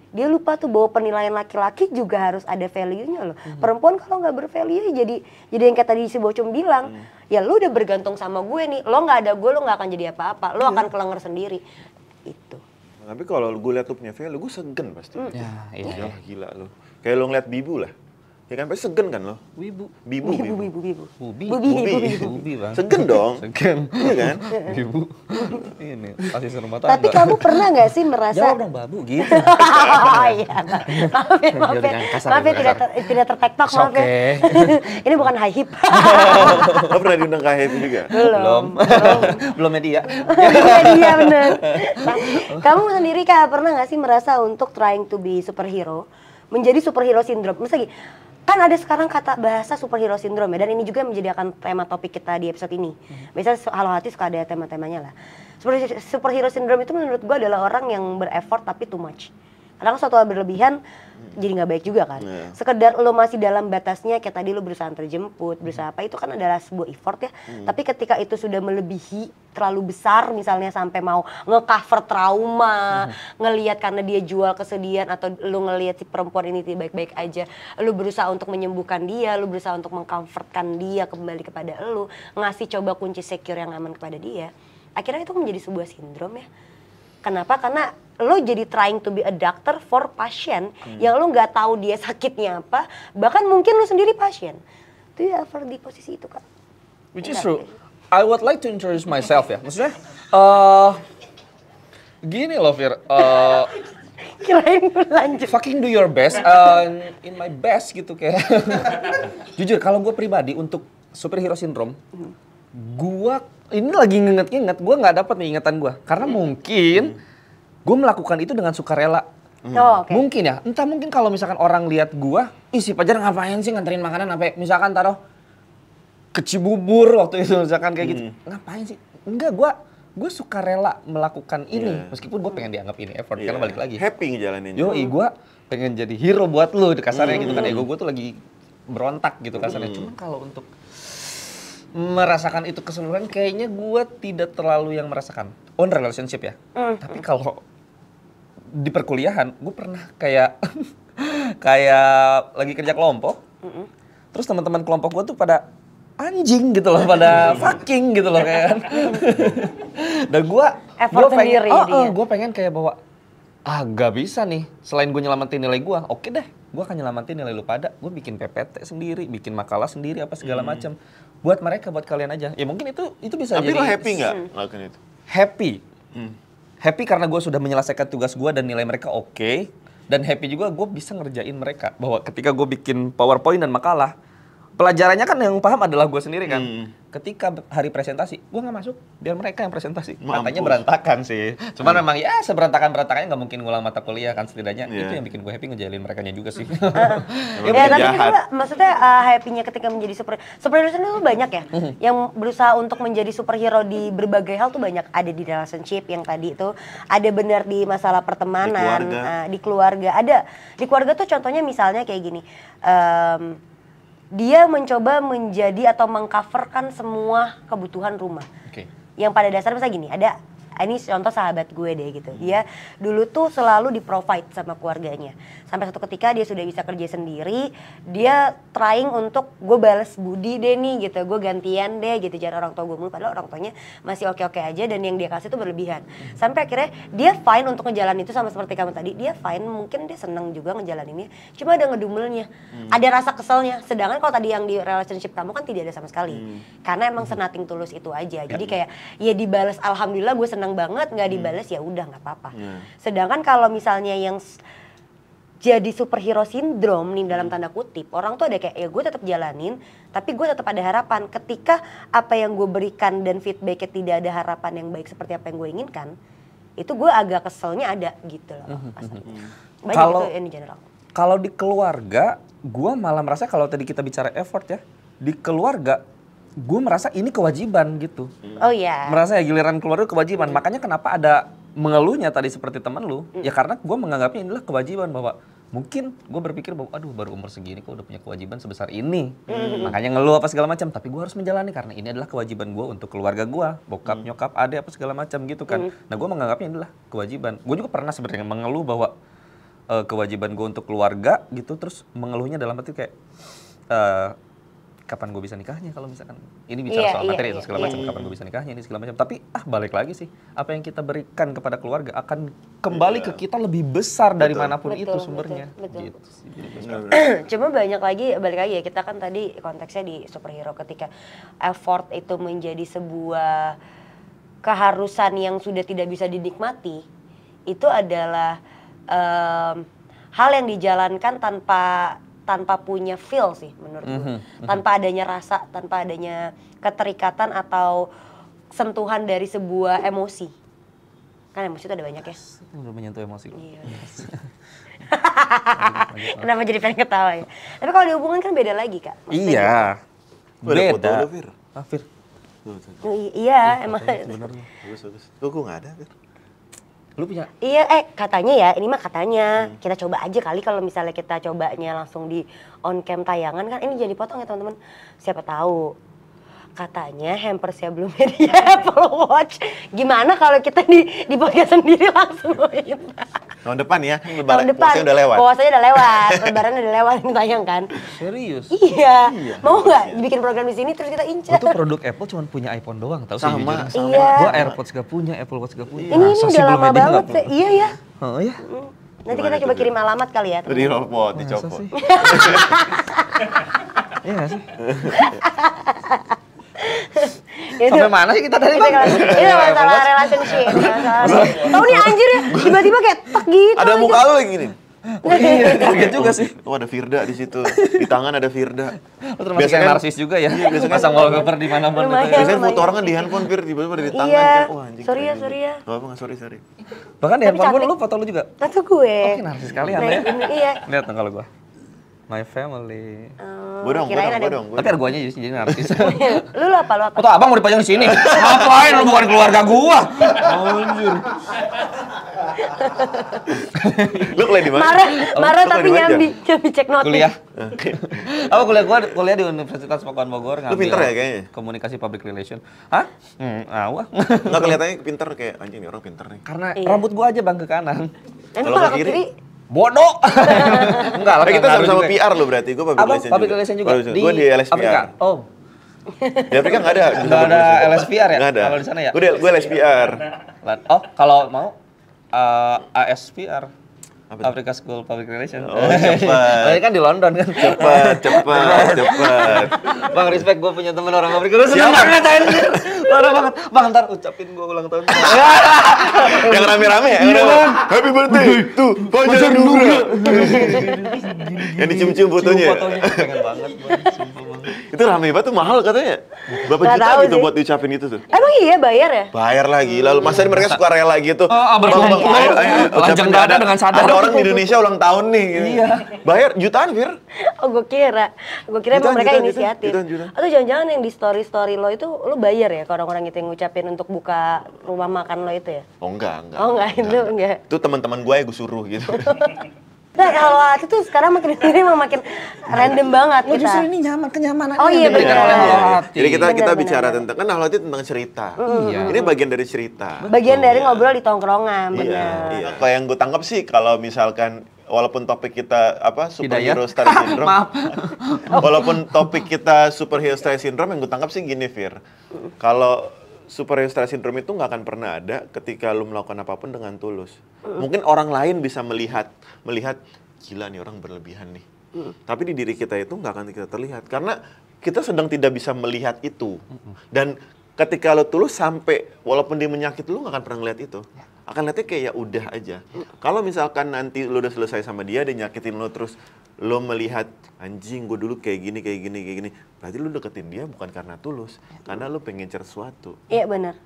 Dia lupa tuh bahwa penilaian laki-laki juga harus ada value-nya loh. Hmm. Perempuan kalau nggak bervalue jadi jadi yang kayak tadi si Bocum bilang, hmm. ya lu udah bergantung sama gue nih. Lo nggak ada gue, lo nggak akan jadi apa-apa. Lo yeah. akan kelenger sendiri. Itu. Tapi kalau gue liat lu punya value, gue segen pasti. Hmm. Ya, iya. iya. Gila, gila lo Kayak lo ngeliat Bibu lah. Ya kan pasti segen kan lo? Wibu. Bibu. Bibu, bibu, bibu. Bubi. Bubi, bubi, bubi. bubi bang. Segen dong. Segen. Iya kan? Bibu. Ini pasti rumah tangga. Tapi kamu pernah nggak sih merasa? Jauh dong babu gitu. oh iya. Maaf ya, maaf ya. Maaf ya tidak, ter, tidak tertektok, maaf ya. Ini bukan high hip. lo pernah diundang ke high hip juga? Belum. Belum. Belum media. Ya, media iya, bener. Nah, kamu sendiri kak pernah nggak sih merasa untuk trying to be superhero? Menjadi superhero syndrome. Misalnya kan ada sekarang kata bahasa superhero syndrome ya dan ini juga menjadi akan tema topik kita di episode ini. Hmm. Biasanya halo hati suka ada tema-temanya lah. superhero syndrome itu menurut gua adalah orang yang berefort tapi too much. Hmm karena kalau suatu hal berlebihan jadi nggak baik juga kan. Yeah. Sekedar lo masih dalam batasnya kayak tadi lo berusaha terjemput, berusaha apa itu kan adalah sebuah effort ya. Hmm. Tapi ketika itu sudah melebihi terlalu besar misalnya sampai mau ngecover trauma, hmm. ngelihat karena dia jual kesedihan atau lo ngelihat si perempuan ini tidak baik-baik aja, lo berusaha untuk menyembuhkan dia, lo berusaha untuk mengcomfortkan dia kembali kepada lo, ngasih coba kunci secure yang aman kepada dia. Akhirnya itu menjadi sebuah sindrom ya Kenapa? Karena lo jadi trying to be a doctor for pasien hmm. yang lo nggak tahu dia sakitnya apa, bahkan mungkin lo sendiri pasien. Itu ya for di posisi itu kak. Which is true. I would like to introduce myself ya. Maksudnya, uh, gini loh Fir. Uh, Kirain lanjut. Fucking do your best. Uh, in my best gitu kayak. Jujur, kalau gue pribadi untuk superhero syndrome, hmm. gue ini lagi nginget-nginget, gue nggak dapat nih ingatan gue. Karena hmm. mungkin hmm. gue melakukan itu dengan sukarela. Hmm. Oh, okay. Mungkin ya, entah mungkin kalau misalkan orang lihat gue, ih si Pajar ngapain sih nganterin makanan sampai ya? misalkan taruh kecibubur waktu itu misalkan kayak gitu. hmm. gitu. Ngapain sih? Enggak, gue gue suka rela melakukan ini yeah. meskipun gue pengen dianggap ini effort yeah. karena iya. balik lagi happy ngejalanin yo i gue pengen jadi hero buat lo kasarnya mm. gitu kan ego ya. hmm. gue tuh lagi berontak gitu kasarnya mm. cuman kalau untuk merasakan itu keseluruhan kayaknya gue tidak terlalu yang merasakan on relationship ya mm. tapi kalau di perkuliahan gue pernah kayak kayak lagi kerja kelompok mm -mm. terus teman-teman kelompok gue tuh pada anjing gitu loh pada fucking gitu loh kayak kan dan gue gue pengen oh, oh gue pengen kayak bawa ah gak bisa nih selain gue nyelamatin nilai gue oke okay deh gue akan nyelamatin nilai lu pada gue bikin ppt sendiri bikin makalah sendiri apa segala mm. macam buat mereka buat kalian aja ya mungkin itu itu bisa tapi jadi lo happy nggak hmm. lakukan itu happy hmm. happy karena gue sudah menyelesaikan tugas gue dan nilai mereka oke okay. dan happy juga gue bisa ngerjain mereka bahwa ketika gue bikin powerpoint dan makalah pelajarannya kan yang paham adalah gue sendiri kan. Hmm. Ketika hari presentasi, gue nggak masuk, biar mereka yang presentasi. Mampus. Katanya berantakan sih. Cuman hmm. memang ya seberantakan berantakannya nggak mungkin ngulang mata kuliah kan setidaknya yeah. itu yang bikin gue happy ngejalin mereka nya juga sih. ya, ya tapi kan juga maksudnya uh, happy-nya ketika menjadi super superhero itu banyak ya. Hmm. Yang berusaha untuk menjadi superhero di berbagai hal tuh banyak. Ada di relationship yang tadi itu, ada benar di masalah pertemanan, di keluarga, uh, di keluarga. ada di keluarga tuh contohnya misalnya kayak gini. Um, dia mencoba menjadi atau mengcoverkan semua kebutuhan rumah. Okay. Yang pada dasarnya misalnya gini, ada ini contoh sahabat gue deh gitu dia dulu tuh selalu di provide sama keluarganya sampai satu ketika dia sudah bisa kerja sendiri dia trying untuk gue balas budi deh nih gitu gue gantian deh gitu jangan orang tua gue mulu padahal orang tuanya masih oke oke aja dan yang dia kasih tuh berlebihan sampai akhirnya dia fine untuk ngejalan itu sama seperti kamu tadi dia fine mungkin dia seneng juga ngejalan ini. cuma ada ngedumelnya hmm. ada rasa keselnya sedangkan kalau tadi yang di relationship kamu kan tidak ada sama sekali hmm. karena emang hmm. senating tulus itu aja jadi ya. kayak ya dibalas alhamdulillah gue seneng seneng banget nggak hmm. dibales hmm. ya udah nggak apa-apa. Yeah. Sedangkan kalau misalnya yang jadi superhero sindrom nih dalam hmm. tanda kutip orang tuh ada kayak ya gue tetap jalanin tapi gue tetap ada harapan ketika apa yang gue berikan dan feedbacknya tidak ada harapan yang baik seperti apa yang gue inginkan itu gue agak keselnya ada gitu loh hmm, kalau, itu general kalau di keluarga gue malah merasa kalau tadi kita bicara effort ya di keluarga gue merasa ini kewajiban gitu. Hmm. Oh iya. Yeah. Merasa ya giliran keluar itu kewajiban. Hmm. Makanya kenapa ada mengeluhnya tadi seperti temen lu? Hmm. Ya karena gue menganggapnya inilah kewajiban bahwa mungkin gue berpikir bahwa aduh baru umur segini kok udah punya kewajiban sebesar ini mm. makanya ngeluh apa segala macam tapi gue harus menjalani karena ini adalah kewajiban gue untuk keluarga gue bokap mm. nyokap adik apa segala macam gitu kan mm. nah gue menganggapnya inilah adalah kewajiban gue juga pernah sebenarnya mengeluh bahwa uh, kewajiban gue untuk keluarga gitu terus mengeluhnya dalam arti kayak uh, kapan gue bisa nikahnya kalau misalkan ini bicara yeah, soal yeah, materi yeah, atau segala yeah. macam iya. kapan gue bisa nikahnya ini segala macam tapi ah balik lagi sih apa yang kita berikan kepada keluarga akan kembali yeah. ke iya. kita lebih besar betul. dari manapun betul, itu sumbernya betul, betul. gitu cuma banyak lagi balik lagi ya kita kan tadi konteksnya di superhero ketika effort itu menjadi sebuah keharusan yang sudah tidak bisa dinikmati itu adalah um, hal yang dijalankan tanpa tanpa punya feel sih menurutku mm -hmm. Tanpa adanya rasa, tanpa adanya keterikatan atau sentuhan dari sebuah emosi. Kan emosi itu ada banyak ya. Belum menyentuh emosi. Iya. iya. Kenapa jadi pengen ketawa ya? Tapi kalau dihubungan kan beda lagi kak. iya. Beda. Foto Ah, Fir. iya, emang. Sebenarnya. Bagus, bagus. Kok gue gak ada, Fir? Lu punya? Iya, eh katanya ya, ini mah katanya. Hmm. Kita coba aja kali kalau misalnya kita cobanya langsung di on cam tayangan kan ini jadi potong ya teman-teman. Siapa tahu katanya hampersnya belum media Apple Watch. Gimana kalau kita di dipakai sendiri langsung Tahun depan ya, lebaran Tahun depan, puasanya udah lewat. Puasanya udah lewat, lebaran udah lewat tayang kan. Serius? Iya. iya. Mau nggak iya. bikin program di sini terus kita incar Itu produk Apple cuma punya iPhone doang tahu sih. Sama, sama. Iya. Gua AirPods gak punya, Apple Watch gak punya. Ini, ini udah lama banget sih. Iya ya. Oh iya. Mm. Nanti Gimana kita coba kirim alamat kali ya. Di robot, dicopot. Iya sih itu, Sampai mana sih kita tadi bang? Kan, ini iya, masalah relationship. Tahu nih anjir ya, tiba-tiba kayak tak gitu. Ada muka lu lagi gini. Oh, iya, kaget iya juga sih. Oh, ada Firda di situ. Di tangan ada Firda. Oh, biasanya kan narsis juga ya. Iya, biasanya pasang kan wallpaper di mana-mana. Biasanya foto orang kan di handphone Fir tiba-tiba di tangan. Iya. Oh, anjing. Sorry ya, sorry ya. Enggak apa enggak sorry, sorry. Bahkan di handphone lu foto lu juga. Tato gue. Oke, oh, narsis kalian nah, ya. Iya. Lihat tanggal gue. My family. Oh, gue dong, gue dong, gue dong. Tapi ada guanya jadi artis. lu lu apa lu apa? Atau abang mau dipajang di sini. Ngapain lu bukan keluarga gua? Anjir. lu kuliah di mana? Marah, marah tapi nyambi, nyambi cek notif. Kuliah. Aku kuliah gua kuliah di Universitas Pakuan Bogor ngambil. Lu pinter ya kayaknya. Komunikasi Public Relation. Hah? Hmm, awah. Enggak kelihatannya pinter kayak anjing nih orang pinter nih. Karena iya. rambut gua aja bang ke kanan. Kalau ke kiri bodoh. Enggak lah. Kita sama-sama PR lo berarti. Gue public, relation, public relation juga. juga. Di, gua di LSPR. Afrika. Oh. Di Afrika nggak ada. Nggak ada LSPR ya? Nggak ada. Kalau di sana ya? Gue gue LSPR. Oh, kalau mau uh, eh, ASPR. Apa Africa School Public Relations. Oh, cepat. Ini kan di London kan. Cepat, cepat, cepat. Bang, respect gue punya teman orang Afrika. Siapa? seneng banget anjir. Parah banget. Bang, ntar ucapin gue ulang tahun. yang rame-rame ya? Rame. Iya, Happy birthday to Fajar Nugra. yang dicium-cium fotonya. Cium fotonya. Pengen banget, Bang. Sumpah, itu rame banget tuh mahal katanya. Berapa Gak juta gitu sih. buat diucapin itu tuh? Emang iya bayar ya? Bayar lagi. Lalu masa ini mereka suka rela gitu. Oh, berkumpul. Lanjang ada dengan sadar. Ada orang di Indonesia ulang tahun nih. Gitu. Iya. Bayar jutaan, Fir. Oh, gue kira. Gue kira emang mereka inisiatif. Atau jangan-jangan yang di story-story lo itu lo bayar ya ke orang-orang itu yang ngucapin untuk buka rumah makan lo itu ya? Oh enggak, enggak. Oh enggak, itu enggak. Itu teman-teman gue yang gue suruh gitu. Nah, kalau waktu itu sekarang makin ini makin random banget oh, kita. justru ini nyaman kenyamanan. Oh iya benar. Ya. Oh, Jadi kita kita bener, bicara bener. tentang kan itu tentang cerita. Mm. Iya. Ini bagian dari cerita. Bagian dari iya. ngobrol di tongkrongan, Iya, iya. Kalau yang gue tangkap sih kalau misalkan walaupun topik kita apa superhero ya? star syndrome. Maaf. walaupun topik kita superhero star syndrome yang gue tangkap sih gini, Fir. Kalau superior syndrome itu nggak akan pernah ada ketika lu melakukan apapun dengan tulus. Mm. Mungkin orang lain bisa melihat melihat gila nih orang berlebihan nih. Mm. Tapi di diri kita itu nggak akan kita terlihat karena kita sedang tidak bisa melihat itu. Mm. Dan ketika lo tulus sampai walaupun dia menyakit lu nggak akan pernah melihat itu. Yeah akan lihatnya kayak ya udah aja. Kalau misalkan nanti lo udah selesai sama dia, dia nyakitin lo terus lo melihat anjing gue dulu kayak gini kayak gini kayak gini, berarti lo deketin dia bukan karena tulus, karena lo pengen cari sesuatu. Iya benar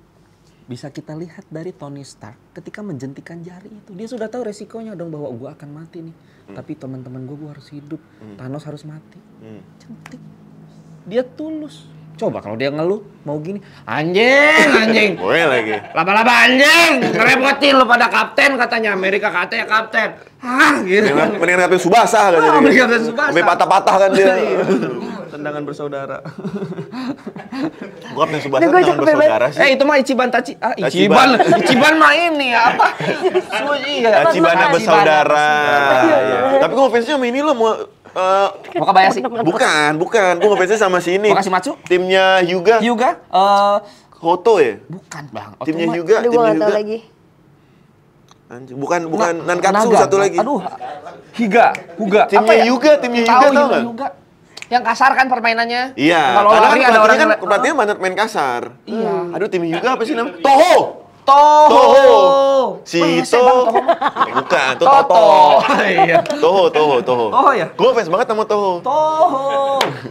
bisa kita lihat dari Tony Stark ketika menjentikan jari itu dia sudah tahu resikonya dong bahwa gue akan mati nih hmm. tapi teman-teman gue gue harus hidup hmm. Thanos harus mati hmm. jentik dia tulus Coba kalau dia ngeluh mau gini, anjing, anjing. Gue lagi. Laba-laba anjing, ngerepotin lu pada kapten katanya Amerika katanya kapten. Hah, gitu. Mendingan, kapten Subasa ah, kan jadi. Mendingan kapten Subasa. Sampai patah-patah kan dia. Iya. Tendangan bersaudara. Gua kapten Subasa tendangan bersaudara sih. Eh itu mah Ichiban Tachi. Ah, Ichiban. Ichiban mah ini apa? ya. Ichiban iya, bersaudara. Iya, Tapi gue fansnya sama ini lo mau Uh, eh, Maka bayar sih? Bukan, bukan. Gue ngefansnya sama si ini. Makasih Matsu? Timnya Hyuga. Hyuga. Uh, Hoto ya? Bukan bang. Otomat. Oh, timnya Hyuga. Aduh, timnya Hyuga. lagi. Anjir, bukan nah, bukan Na Nankatsu Naga. satu lagi. Aduh. Higa, Huga. Timnya ya? Hyuga, timnya Hyuga tau nggak? Hyuga. Yang kasar kan permainannya? Iya. Kalau lari kan ada orang kan pelatihnya main kasar. Iya. Aduh, tim Hyuga apa sih namanya? Toho. Toho. Si Toho. Eh, bukan, Toto. Toto. Iya. Toho, Toho, Toho. Toho ya? Gue fans banget sama Toho. Toho.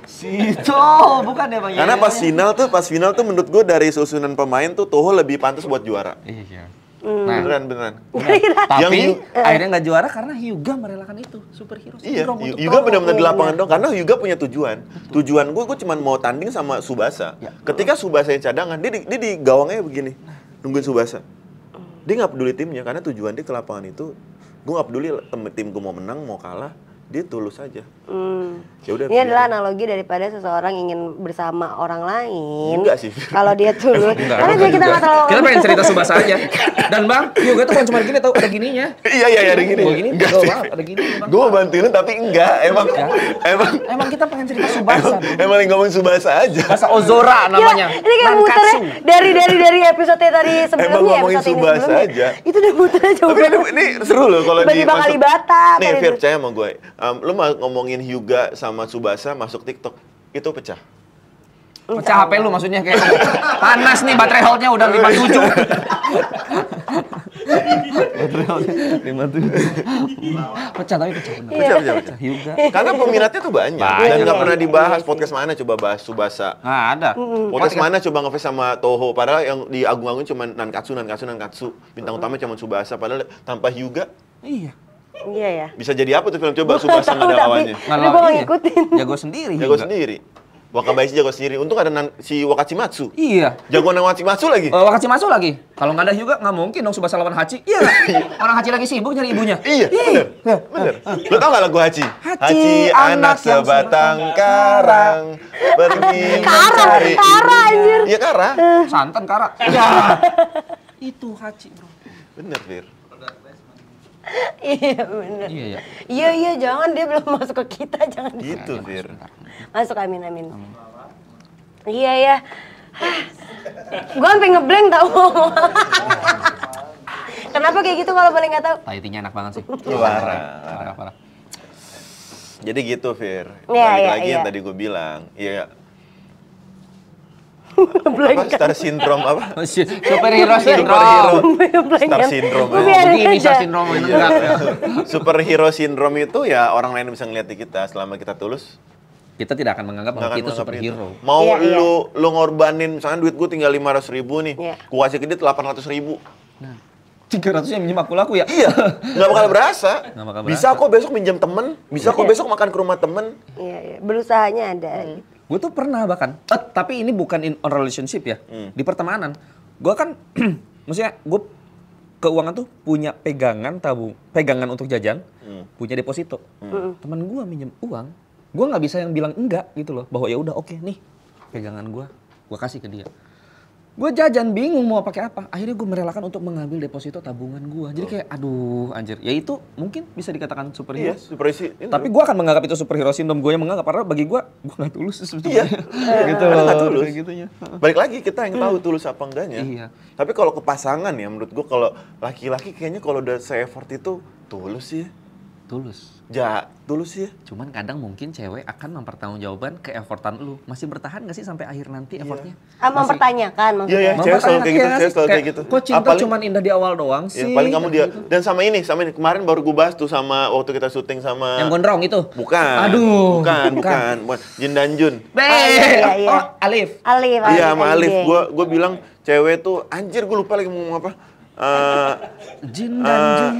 Si Toho, bukan ya Bang? Karena iya, pas iya. final tuh, pas final tuh menurut gue dari susunan pemain tuh Toho lebih pantas buat juara. Iya. Hmm. Nah, beneran beneran. Tapi yang, akhirnya nggak juara karena Hyuga merelakan itu superhero. Iya. Hyuga benar-benar di lapangan dong karena Hyuga punya tujuan. Betul. Tujuan gue gue cuma mau tanding sama Subasa. Ya. Ketika Subasa yang cadangan dia di, dia di gawangnya begini. Nah nungguin Subasa oh. dia nggak peduli timnya karena tujuan dia ke lapangan itu gue nggak peduli tim gue mau menang mau kalah dia tulus aja. Hmm. Ya udah. Ini biar. adalah analogi daripada seseorang ingin bersama orang lain. Enggak sih. Kalau dia tulus. Enggak, Karena enggak kita nggak tahu. Kita pengen cerita subasa aja. Dan bang, yoga tuh bukan cuma gini tahu ada gininya. Iya iya, iya ada gini. Gua gini, enggak sih. ada gini. Gue bantuin tapi enggak. Emang enggak. emang emang kita pengen cerita subasa. Emang, emang ngomong subasa aja. Bahasa Ozora namanya. ini kayak muter dari dari dari episode tadi sebelumnya. Emang ngomongin subasa aja. Itu udah muter aja. Tapi ini seru loh kalau di. Tiba-tiba Nih, Fir, percaya sama gue um, lu mau ngomongin Hyuga sama Subasa masuk TikTok, itu pecah. Lu pecah HP lu maksudnya kayak panas nih baterai holdnya udah 57. Iya. baterai holdnya 57. pecah tapi pecah. Bener. Pecah, pecah, pecah. Iya. Hyuga. Karena peminatnya tuh banyak. banyak. Dan nggak pernah dibahas iya, podcast mana coba bahas Subasa. Nah, ada. Podcast mana coba nge sama Toho. Padahal yang diagung agung-agung cuma Nankatsu, Nankatsu, Nankatsu. Bintang utama cuma Subasa. Padahal tanpa Hyuga. Iya. Iya ya. Bisa jadi apa tuh film coba suka Subasa enggak ada lawannya. Tapi gue ngikutin. Jago sendiri. Jago juga. sendiri. Wakabayashi jago sendiri. Untung ada nan, si Wakachimatsu. Iya. Jago nang Wakachimatsu lagi. Uh, Wakachimatsu lagi. Kalau nggak ada juga nggak mungkin dong Subasa lawan Hachi. Iya. Orang Hachi lagi sibuk nyari ibunya. Iya. Bener. Iya. Bener. Lo tau nggak lagu Hachi? Hachi, Hachi anak, sebatang karang pergi mencari. Kara, kara anjir. Iya kara. Santan kara. Iya. Itu Hachi bro. Bener, Fir. iya bener. Iya iya. Iya iya jangan dia belum masuk ke kita jangan. Gitu iya, iya, Fir. Masuk amin amin. amin. Iya ya. Gue sampai ngeblank tau. Kenapa kayak gitu kalau boleh nggak tau. Tahitinya enak banget sih. Parah. Parah Jadi gitu Fir. Iya, Balik iya. lagi yang tadi gue bilang. Iya Blank. Apa? Star syndrome apa? Superhero syndrome. Ya. Star syndrome. ini star syndrome iya. Ya. Superhero syndrome itu ya orang lain bisa ngeliat di kita selama kita tulus. Kita tidak akan menganggap bahwa kita superhero. Itu. Mau iya, lu iya. lu ngorbanin misalnya duit gue tinggal 500 ribu nih, iya. gua kasih ratus 800 ribu. Nah. 300 yang minjem aku laku ya? Iya. Nggak bakal berasa. bakal Bisa kok besok minjem temen, bisa kok iya. besok makan ke rumah temen. Iya, iya. Berusahanya ada hmm. gitu. Gue tuh pernah bahkan, eh, tapi ini bukan in on relationship ya, hmm. di pertemanan. Gue kan, maksudnya gue keuangan tuh punya pegangan tabung, pegangan untuk jajan, hmm. punya deposito. Hmm. hmm. Teman gue minjem uang, gue nggak bisa yang bilang enggak gitu loh, bahwa ya udah oke okay, nih pegangan gue, gue kasih ke dia. Gue jajan bingung mau pakai apa. Akhirnya gue merelakan untuk mengambil deposito tabungan gue. Jadi oh. kayak aduh anjir. Ya itu mungkin bisa dikatakan superhero. Iya, superhero. Tapi gue akan menganggap itu superhero sindrom gue yang menganggap karena bagi gue gue nggak tulus iya. sebetulnya. Iya. gitu loh. Gak tulus. gitunya. Balik lagi kita yang tahu hmm. tulus apa enggaknya. Iya. Tapi kalau ke pasangan ya menurut gue kalau laki-laki kayaknya kalau udah se effort itu tulus sih. Ya tulus. Ya, tulus ya. Cuman kadang mungkin cewek akan mempertanggungjawabkan ke effortan lu. Masih bertahan gak sih sampai akhir nanti yeah. effortnya? Ah, Masih... mempertanyakan maksudnya. Iya, yeah, yeah. cewek selalu kayak gitu, cewek selalu kayak gitu. Kok cinta Apalagi... cuman indah di awal doang iya, sih? Ya, paling kamu dia. Gitu. Dan sama ini, sama ini. Kemarin baru gue bahas tuh sama waktu kita syuting sama... Yang gondrong itu? Bukan. Aduh. Bukan, bukan. bukan. Jin dan Jun. Be. Oh, iya, iya. oh, Alif. Alif. Iya, sama Alif. Gue gue bilang cewek tuh, anjir gue lupa lagi mau ngomong apa. Uh, Jin dan uh, Jun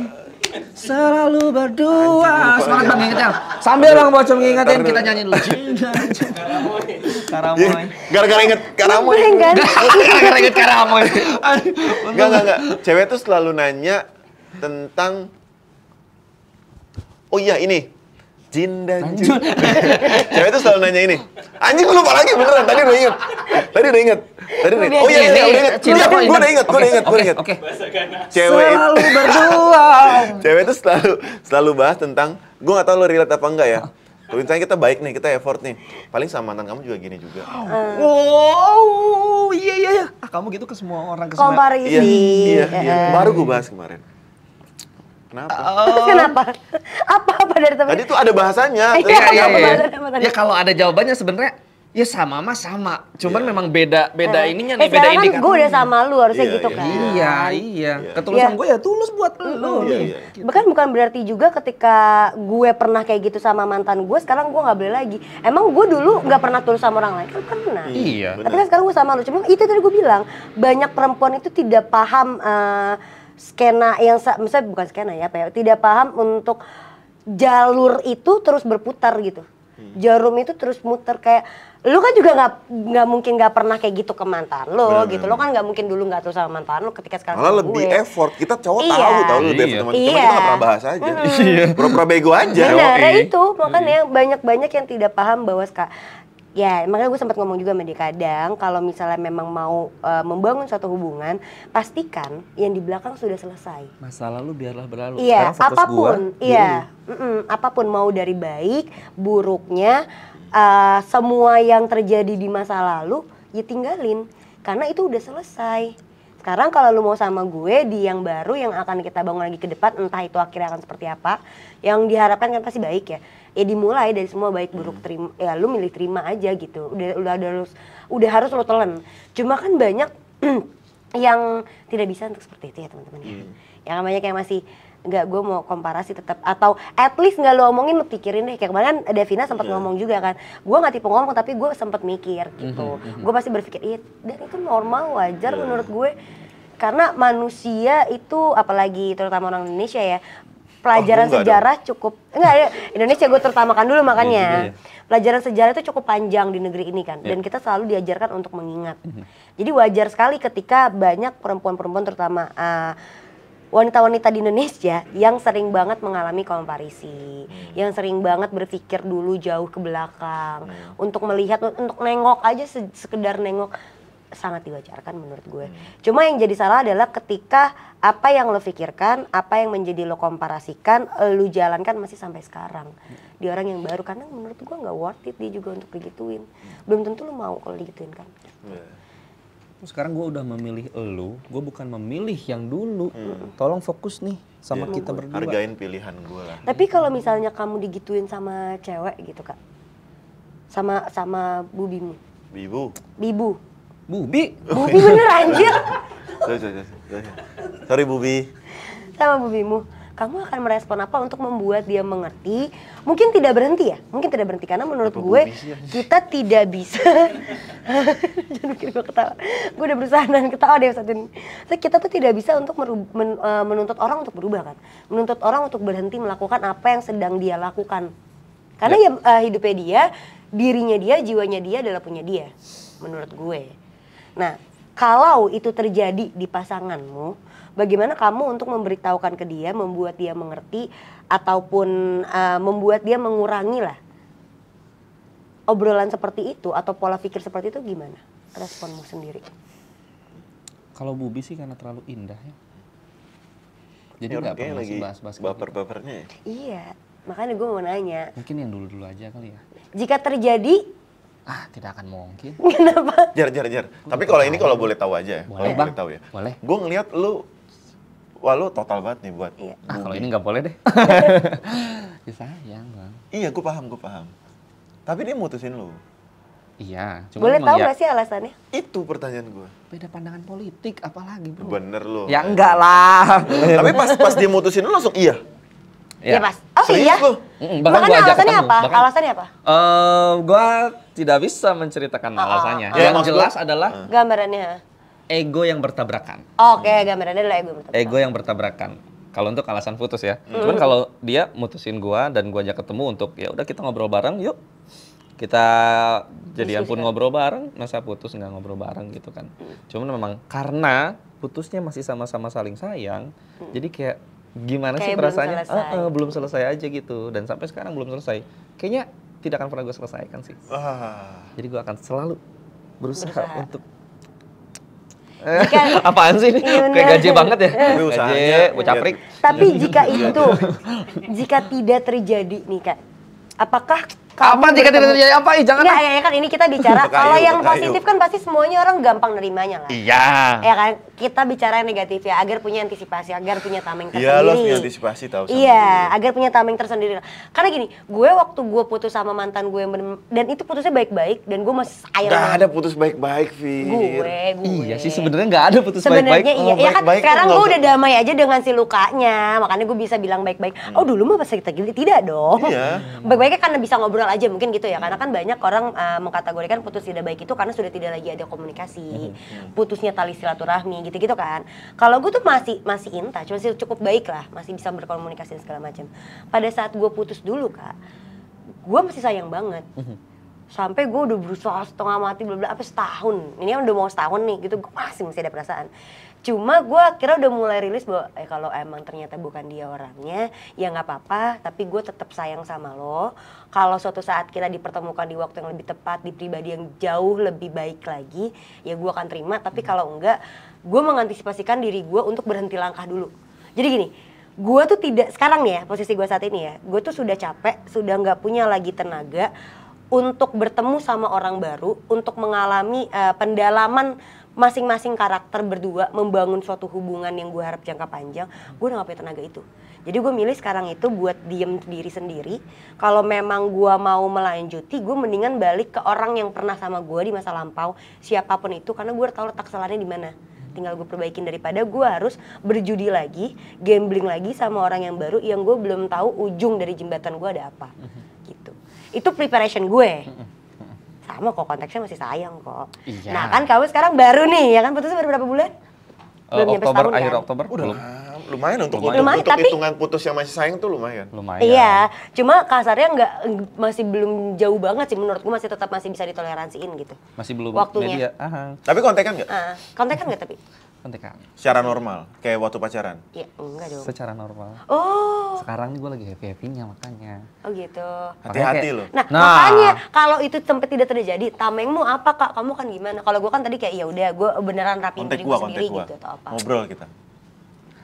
Selalu berdua. Semangat Bang ingetin. Ya. Sambil Bang bocor ngingetin kita nyanyi dulu. Karamoy. Iya, kan? Gara-gara inget Karamoy. Gara-gara inget Karamoy. Enggak, enggak, enggak. Cewek tuh selalu nanya tentang Oh iya ini, Jin dan Jun. Cewek itu selalu nanya ini. Anjing gue lupa lagi beneran. Tadi udah inget. Tadi udah inget. Tadi udah inget. Oh iya iya, iya udah inget. Udah, iya, gue udah inget. Gue udah inget. Gue udah inget. Cewek selalu berdua. Cewek itu selalu selalu bahas tentang. Gue nggak tahu lo relate apa enggak ya. Tapi misalnya kita baik nih, kita effort nih. Paling sama mantan kamu juga gini juga. Eh. Wow, iya iya iya. Ah, kamu gitu ke semua orang ke semua. Komparisi. Iya, iya, iya, iya. Baru gue bahas kemarin. Kenapa? Oh. Kenapa? Apa apa dari teman? Tadi tuh ada bahasanya. Iya, iya, iya. iya. Ya kalau ada jawabannya sebenarnya ya sama mah sama. Cuman yeah. memang beda beda eh. ininya eh, nih, eh, beda kan gue udah sama lu harusnya yeah, gitu yeah. kan. Iya, iya. Yeah. Ketulusan yeah. gue ya tulus buat lu. lu iya. iya. Gitu. Bahkan bukan berarti juga ketika gue pernah kayak gitu sama mantan gue, sekarang gue nggak boleh lagi. Emang gue dulu nggak pernah tulus sama orang lain kan pernah. Iya. Tapi kan sekarang gue sama lu. cuman itu tadi gue bilang, banyak perempuan itu tidak paham uh, skena yang saya bukan skena ya ya tidak paham untuk jalur itu terus berputar gitu hmm. jarum itu terus muter kayak lu kan juga nggak nggak mungkin nggak pernah kayak gitu ke mantan lo gitu lo kan nggak mungkin dulu nggak tuh sama mantan lo ketika sekarang malah lebih gue. effort kita cowok iya. tahu tahu lebih iya. teman iya. kita nggak pernah bahas aja pura pura hmm. bego aja Nah ya, itu makanya banyak banyak yang tidak paham bahwa sekarang Ya, makanya gue sempat ngomong juga sama dia kadang kalau misalnya memang mau uh, membangun suatu hubungan, pastikan yang di belakang sudah selesai. Masa lalu biarlah berlalu. Iya, apapun, iya, mm -mm, apapun mau dari baik, buruknya, uh, semua yang terjadi di masa lalu, ya tinggalin karena itu udah selesai. Sekarang kalau lu mau sama gue di yang baru yang akan kita bangun lagi ke depan, entah itu akhirnya akan seperti apa, yang diharapkan kan pasti baik ya ya dimulai dari semua baik hmm. buruk hmm. terima ya lu milih terima aja gitu udah udah harus udah harus lo telan cuma kan banyak yang tidak bisa untuk seperti itu ya teman-teman Hmm. Yang banyak yang masih nggak gue mau komparasi tetap atau at least nggak lo omongin lo pikirin deh kayak kemarin kan Davina sempat yeah. ngomong juga kan gue nggak tipe ngomong tapi gue sempat mikir hmm, gitu mm -hmm. hmm. gue pasti berpikir iya dan itu normal wajar yeah. menurut gue karena manusia itu apalagi terutama orang Indonesia ya pelajaran oh, sejarah dong. cukup enggak ya, Indonesia gue tertamakan dulu makanya iya, iya, iya. pelajaran sejarah itu cukup panjang di negeri ini kan yeah. dan kita selalu diajarkan untuk mengingat mm-hmm. jadi wajar sekali ketika banyak perempuan-perempuan terutama uh, wanita-wanita di Indonesia yang sering banget mengalami komparisi, hmm. yang sering banget berpikir dulu jauh ke belakang hmm. untuk melihat untuk nengok aja sekedar nengok sangat diwajarkan menurut gue. Hmm. Cuma yang jadi salah adalah ketika apa yang lo pikirkan, apa yang menjadi lo komparasikan, lo jalankan masih sampai sekarang. Hmm. Di orang yang baru karena menurut gue nggak worth it dia juga untuk digituin. Hmm. Belum tentu lo mau kalau digituin kan. Hmm sekarang gue udah memilih lo, gue bukan memilih yang dulu. Hmm. Tolong fokus nih sama yeah, kita berdua. Hargain pilihan gue lah. Tapi kalau misalnya kamu digituin sama cewek gitu kak, sama sama bubimu. Bibu. Bibu. Bubi. Bubi bener anjir. sorry, sorry, Bubi. Sama Bubimu. Kamu akan merespon apa untuk membuat dia mengerti? Mungkin tidak berhenti ya? Mungkin tidak berhenti karena menurut apa gue sih, kita tidak bisa. Jangan bikin gue ketawa. Gue udah berusaha dan ketawa deh saat ini. So, kita tuh tidak bisa untuk men, eh, menuntut orang untuk berubah kan? Menuntut orang untuk berhenti melakukan apa yang sedang dia lakukan. Karena ya, ya uh, hidupnya dia, dirinya dia, jiwanya dia adalah punya dia. Menurut gue Nah, kalau itu terjadi di pasanganmu, bagaimana kamu untuk memberitahukan ke dia, membuat dia mengerti ataupun uh, membuat dia mengurangi lah obrolan seperti itu atau pola pikir seperti itu gimana? Responmu sendiri. Kalau Bubi sih karena terlalu indah ya. Jadi nggak perlu lagi bahas-bahas gitu. baper-bapernya ya. Iya, makanya gue mau nanya. Mungkin yang dulu-dulu aja kali ya. Jika terjadi Ah, tidak akan mungkin. Kenapa? Jar, jar, jar. Gua Tapi kalau ini kalau boleh tahu aja ya. Boleh, bang. boleh tahu ya. Boleh. Gue ngeliat lu, wah lu total banget nih buat. Iya. Ah, kalau ini nggak boleh deh. Ya, sayang, Bang. Iya, gue paham, gue paham. Tapi dia mutusin lu. Iya. Cuma Boleh tahu ya nggak sih alasannya? Itu pertanyaan gue. Beda pandangan politik, apalagi bro. Bener lo. Ya enggak lah. Tapi pas pas dia mutusin lu langsung iya. Iya ya, pas. Oh Serius iya. Lu? Bahkan Makanya alasannya apa? Bahkan, alasannya apa? Uh, gua tidak bisa menceritakan oh, oh. alasannya. Iya, yang jelas adalah ah. gambarannya. Ego yang bertabrakan. Oke, okay. gambarannya adalah ego yang bertabrakan. Ego yang bertabrakan. Kalau untuk alasan putus ya. Hmm. Cuman kalau dia mutusin gua dan gua ajak ketemu untuk ya udah kita ngobrol bareng yuk. Kita jadian pun ngobrol bareng, masa putus nggak ngobrol bareng gitu kan. Mm. Cuman memang karena putusnya masih sama-sama saling sayang, hmm. jadi kayak gimana Kayak sih perasaannya? Belum Uh, uh, belum selesai aja gitu dan sampai sekarang belum selesai. Kayaknya tidak akan pernah gue selesaikan sih. Ah. Jadi gue akan selalu berusaha, berusaha. untuk jika, apaan sih ini? Iya Kayak gaji banget ya. Iya. gaji gue iya. caprik. Tapi iya. jika itu jika tidak terjadi nih Kak. Apakah kamu apa jika tidak terjadi apa? Ih, jangan. Enggak, ya, ya kan ini kita bicara kalau yang positif kan pasti semuanya orang gampang nerimanya lah. Kan? Iya. Ya kan? kita bicara yang negatif ya agar punya antisipasi agar punya tameng tersendiri iya lo punya antisipasi tau iya agar punya tameng tersendiri karena gini gue waktu gue putus sama mantan gue yang dan itu putusnya baik-baik dan gue masih ayam gak ada putus baik-baik Fir gue, gue iya sih sebenarnya gak ada putus baik-baik sebenarnya iya, oh, iya kan baik sekarang gue udah damai aja dengan si lukanya makanya gue bisa bilang baik-baik hmm. oh dulu mah pas kita gini tidak dong iya. baik-baiknya karena bisa ngobrol aja mungkin gitu ya karena kan banyak orang uh, mengkategorikan putus tidak baik itu karena sudah tidak lagi ada komunikasi hmm, hmm. putusnya tali silaturahmi gitu gitu-gitu kan kalau gue tuh masih masih inta cuma sih cukup baik lah masih bisa berkomunikasi dan segala macam pada saat gue putus dulu kak gue masih sayang banget mhm. sampai gue udah berusaha setengah mati bla bla apa setahun ini udah mau setahun nih gitu gue masih masih ada perasaan cuma gue kira udah mulai rilis bahwa eh, kalau emang ternyata bukan dia orangnya ya nggak apa-apa tapi gue tetap sayang sama lo kalau suatu saat kita dipertemukan di waktu yang lebih tepat di pribadi yang jauh lebih baik lagi ya gue akan terima tapi mhm. kalau enggak gue mengantisipasikan diri gue untuk berhenti langkah dulu jadi gini gue tuh tidak sekarang ya posisi gue saat ini ya gue tuh sudah capek sudah nggak punya lagi tenaga untuk bertemu sama orang baru untuk mengalami uh, pendalaman masing-masing karakter berdua membangun suatu hubungan yang gue harap jangka panjang gue udah gak punya tenaga itu jadi gue milih sekarang itu buat diem diri sendiri kalau memang gue mau melanjuti gue mendingan balik ke orang yang pernah sama gue di masa lampau siapapun itu karena gue tahu letak salahnya di mana tinggal gue perbaikin daripada gue harus berjudi lagi gambling lagi sama orang yang baru yang gue belum tahu ujung dari jembatan gue ada apa mm-hmm. gitu itu preparation gue mm-hmm. Mm-hmm. sama kok konteksnya masih sayang kok iya. nah kan kamu sekarang baru nih ya kan putusnya baru berapa bulan belum uh, Oktober akhir kan? Oktober udah belum. lumayan untuk lumayan. lumayan untuk tapi, hitungan putus yang masih sayang tuh lumayan. Lumayan. Iya, cuma kasarnya nggak masih belum jauh banget sih menurutku masih tetap masih bisa ditoleransiin gitu. Masih belum waktunya. Media, aha. Tapi kontekan nggak? Uh, kontekan nggak tapi? pentingkan. Secara normal, kayak waktu pacaran? Iya, enggak dong. Secara normal. Oh. Sekarang nih gue lagi happy-happynya makanya. Oh gitu. Hati-hati loh. Nah, nah, makanya kalau itu tempat tidak terjadi, tamengmu apa kak? Kamu kan gimana? Kalau gue kan tadi kayak ya udah, gue beneran rapiin diri gue sendiri gua. gitu atau apa? Ngobrol kita.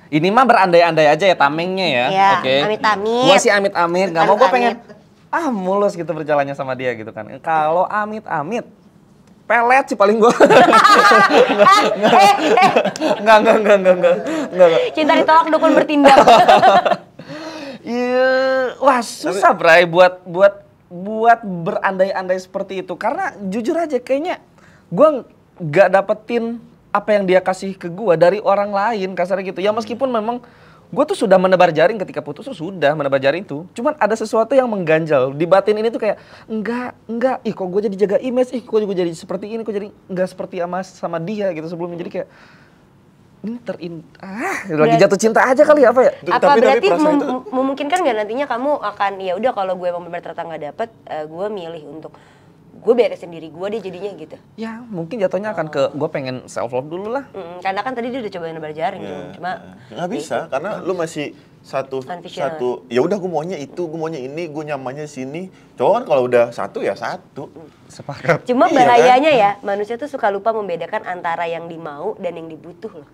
Ini mah berandai-andai aja ya tamengnya ya. Iya, Oke. Okay. amit-amit. Gue sih amit-amit, gak mau gue pengen ah mulus gitu berjalannya sama dia gitu kan. Kalau amit-amit pelet sih paling gue. Enggak, eh, eh. enggak, enggak, enggak, enggak, enggak. Cinta ditolak dukun bertindak. Iya, wah susah Bray buat buat buat berandai-andai seperti itu karena jujur aja kayaknya gue nggak dapetin apa yang dia kasih ke gue dari orang lain kasarnya gitu ya meskipun memang gue tuh sudah menebar jaring ketika putus tuh sudah menebar jaring tuh cuman ada sesuatu yang mengganjal di batin ini tuh kayak enggak enggak ih kok gue jadi jaga image ih kok gue jadi seperti ini kok jadi enggak seperti sama sama dia gitu sebelumnya jadi kayak ini terin ah berarti, lagi jatuh cinta aja kali ya, apa ya apa tapi, berarti mem itu... memungkinkan nggak nantinya kamu akan ya udah kalau gue mau benar ternyata nggak dapet uh, eh, gue milih untuk gue beresin diri gue deh jadinya gitu ya mungkin jatuhnya akan ke gue pengen self love dulu lah mm, karena kan tadi dia udah cobain belajarin yeah. cuma nggak ya bisa gitu. karena lu masih satu satu ya udah gue maunya itu gue maunya ini gue nyamannya sini cowok kan kalau udah satu ya satu sepakat cuma iya kan? bahayanya kan? ya manusia tuh suka lupa membedakan antara yang dimau dan yang dibutuh loh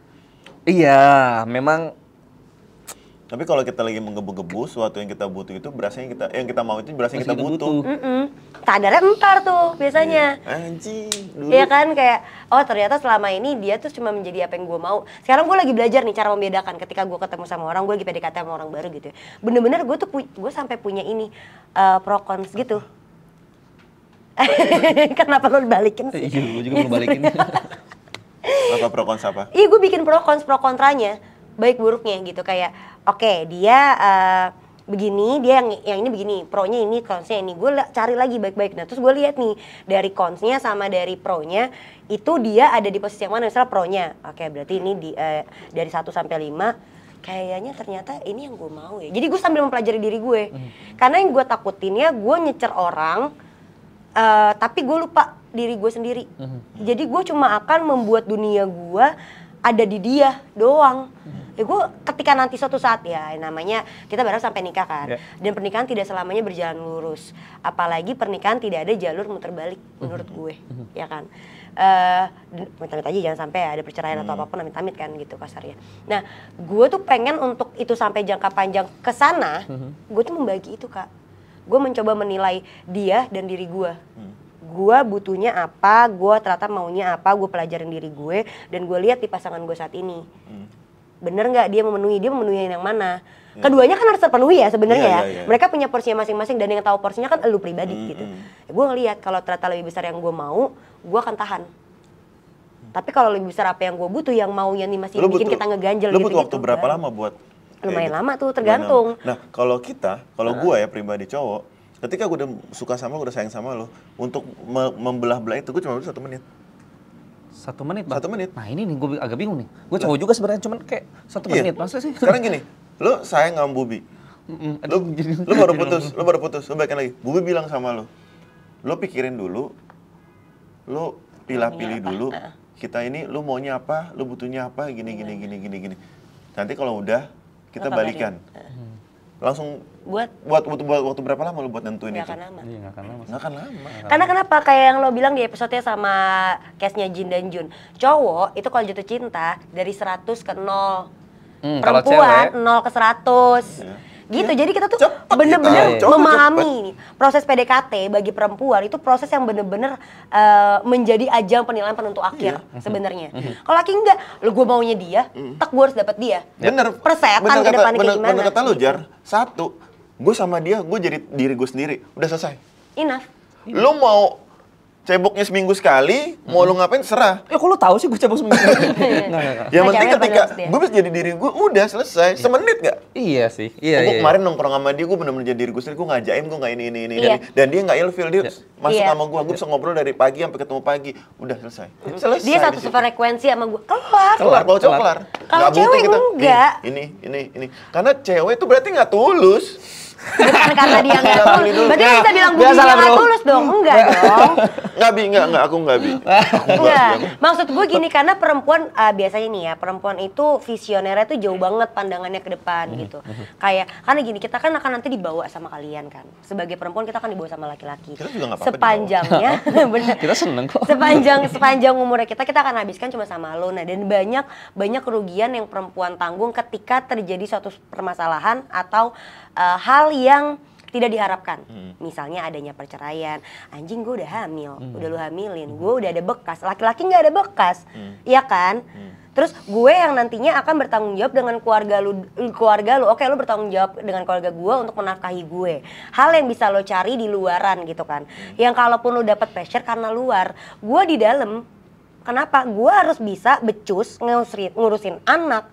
iya memang tapi kalau kita lagi menggebu-gebu, sesuatu yang kita butuh itu berasnya yang kita yang kita mau itu berasnya yang kita, kita butuh. butuh. Mm -mm. entar tuh biasanya. Iya. Anjing. Iya kan kayak oh ternyata selama ini dia tuh cuma menjadi apa yang gue mau. Sekarang gue lagi belajar nih cara membedakan ketika gue ketemu sama orang, gue lagi PDKT sama orang baru gitu. Ya. Bener-bener gue tuh gue sampai punya ini uh, pro cons gitu. Kenapa lo balikin? sih? Iya, gue juga mau balikin. apa pro cons apa? Iya, gue bikin pro cons pro kontranya baik buruknya gitu kayak oke okay, dia uh, begini dia yang yang ini begini pronya ini consnya ini gue cari lagi baik-baik nah terus gue lihat nih dari consnya sama dari pronya itu dia ada di posisi yang mana misalnya pronya oke okay, berarti ini di uh, dari satu sampai lima kayaknya ternyata ini yang gue mau ya jadi gue sambil mempelajari diri gue hmm. karena yang gue takutin ya gue nyecer orang uh, tapi gue lupa diri gue sendiri hmm. jadi gue cuma akan membuat dunia gue ada di dia doang hmm ya gue ketika nanti suatu saat ya namanya kita berharap sampai nikah kan yeah. dan pernikahan tidak selamanya berjalan lurus apalagi pernikahan tidak ada jalur muter balik menurut mhm. gue mhm. Mhm. ya kan uh, eh, amit aja jangan sampai ada perceraian hmm. atau iya. apapun amit-amit kan gitu kasarnya nah gue tuh pengen untuk itu sampai jangka panjang ke sana gue tuh membagi itu kak gue mencoba menilai dia dan diri gue hmm gue butuhnya apa, gue ternyata maunya apa, gue pelajarin diri gue dan gue lihat di pasangan gue saat ini. Hmm bener nggak dia memenuhi dia memenuhi yang mana hmm. keduanya kan harus terpenuhi ya sebenarnya yeah, ya yeah, yeah. mereka punya porsinya masing-masing dan yang tahu porsinya kan elu pribadi mm, gitu ya, hmm. gue ngeliat kalau ternyata lebih besar yang gue mau gue akan tahan tapi kalau lebih besar apa yang gue butuh yang maunya nih masih lu bikin butuh, kita ngeganjel lu gitu, butuh gitu waktu gitu, berapa kan? lama buat lumayan gitu. lama tuh tergantung nah kalau kita kalau gue ya pribadi cowok ketika gue udah suka sama gue udah sayang sama lo, untuk membelah-belah itu gue cuma butuh satu menit. Satu menit, Bang. Satu menit. Nah ini nih gue agak bingung nih. Gue nah. cowok juga sebenarnya cuman kayak satu iya. menit. Masa sih? Sekarang gini, lu sayang sama Bubi. Mm Lu, baru putus, lu baru putus, lu baikin lagi. Bubi bilang sama lu, lu pikirin dulu, lu pilih-pilih dulu. Kita ini lu maunya apa, lu butuhnya apa, gini gini iya. gini gini gini. Nanti kalau udah kita balikan. Eh langsung buat buat waktu, buat waktu berapa lama lo buat nentuin gak itu? Akan lama. Iya, gak akan lama. Gak akan lama. Karena kenapa kayak yang lo bilang di episode sama case-nya Jin dan Jun. Cowok itu kalau jatuh cinta dari 100 ke 0. Hmm, perempuan cewek, 0 ke 100. Yeah. Gitu. Ya. Jadi kita tuh bener-bener iya, memahami cepet. nih proses PDKT bagi perempuan itu proses yang bener-bener uh, menjadi ajang penilaian penentu iya. akhir iya. sebenarnya. Mhm. Kalau laki enggak, lu gue maunya dia, mm. tak gue harus dapat dia. Ya, bener. Persetan ke depan gimana? Bener kata lu Jar, satu, gue sama dia, gue jadi diri gue sendiri, udah selesai. Enough. Lu mau ceboknya seminggu sekali, hmm. mau lo ngapain serah. Ya kok lo tahu sih gue cebok seminggu sekali? Iya. yang nah, penting ketika gue bisa jadi diri gue, udah selesai. Iya. Semenit gak? Iya sih. Iya, eh, gue iya, iya. kemarin nongkrong sama dia, gue bener-bener jadi diri gue sendiri. Gue ngajain, gue gak ini, ini, ini. Iya. Dan dia gak ilfeel, dia masuk iya. sama gue. Gue bisa ngobrol dari pagi sampai ketemu pagi. Udah selesai. Selesai. Dia satu frekuensi sama gue. Kelar. Kelar, kalau cowok kelar. Kalau cewek enggak. Ini, ini, ini. Karena cewek itu berarti gak tulus. Bukan karena dia nggak tulus. Berarti nah, bisa bilang Budi Bibi nggak tulus dong? Enggak dong. Nggak bi, nggak nggak aku nggak bi. Enggak. Maksud gue gini karena perempuan uh, biasanya nih ya perempuan itu visionernya tuh jauh banget pandangannya ke depan mm-hmm. gitu. Mm-hmm. Kayak karena gini kita kan akan nanti dibawa sama kalian kan. Sebagai perempuan kita akan dibawa sama laki-laki. Kita juga apa-apa. Sepanjangnya, benar. Kita seneng kok. Sepanjang sepanjang umurnya kita kita akan habiskan cuma sama lo. Nah dan banyak banyak kerugian yang perempuan tanggung ketika terjadi suatu permasalahan atau uh, hal yang tidak diharapkan. Hmm. Misalnya adanya perceraian, anjing gue udah hamil, hmm. udah lu hamilin, gue udah ada bekas, laki-laki gak ada bekas, hmm. ya kan? Hmm. Terus gue yang nantinya akan bertanggung jawab dengan keluarga lu, keluarga lu. Oke, lu bertanggung jawab dengan keluarga gue untuk menafkahi gue. Hal yang bisa lo cari di luaran gitu kan. Hmm. Yang kalaupun lu dapat pressure karena luar, gue di dalam. Kenapa? Gue harus bisa becus ngurusin, ngurusin anak,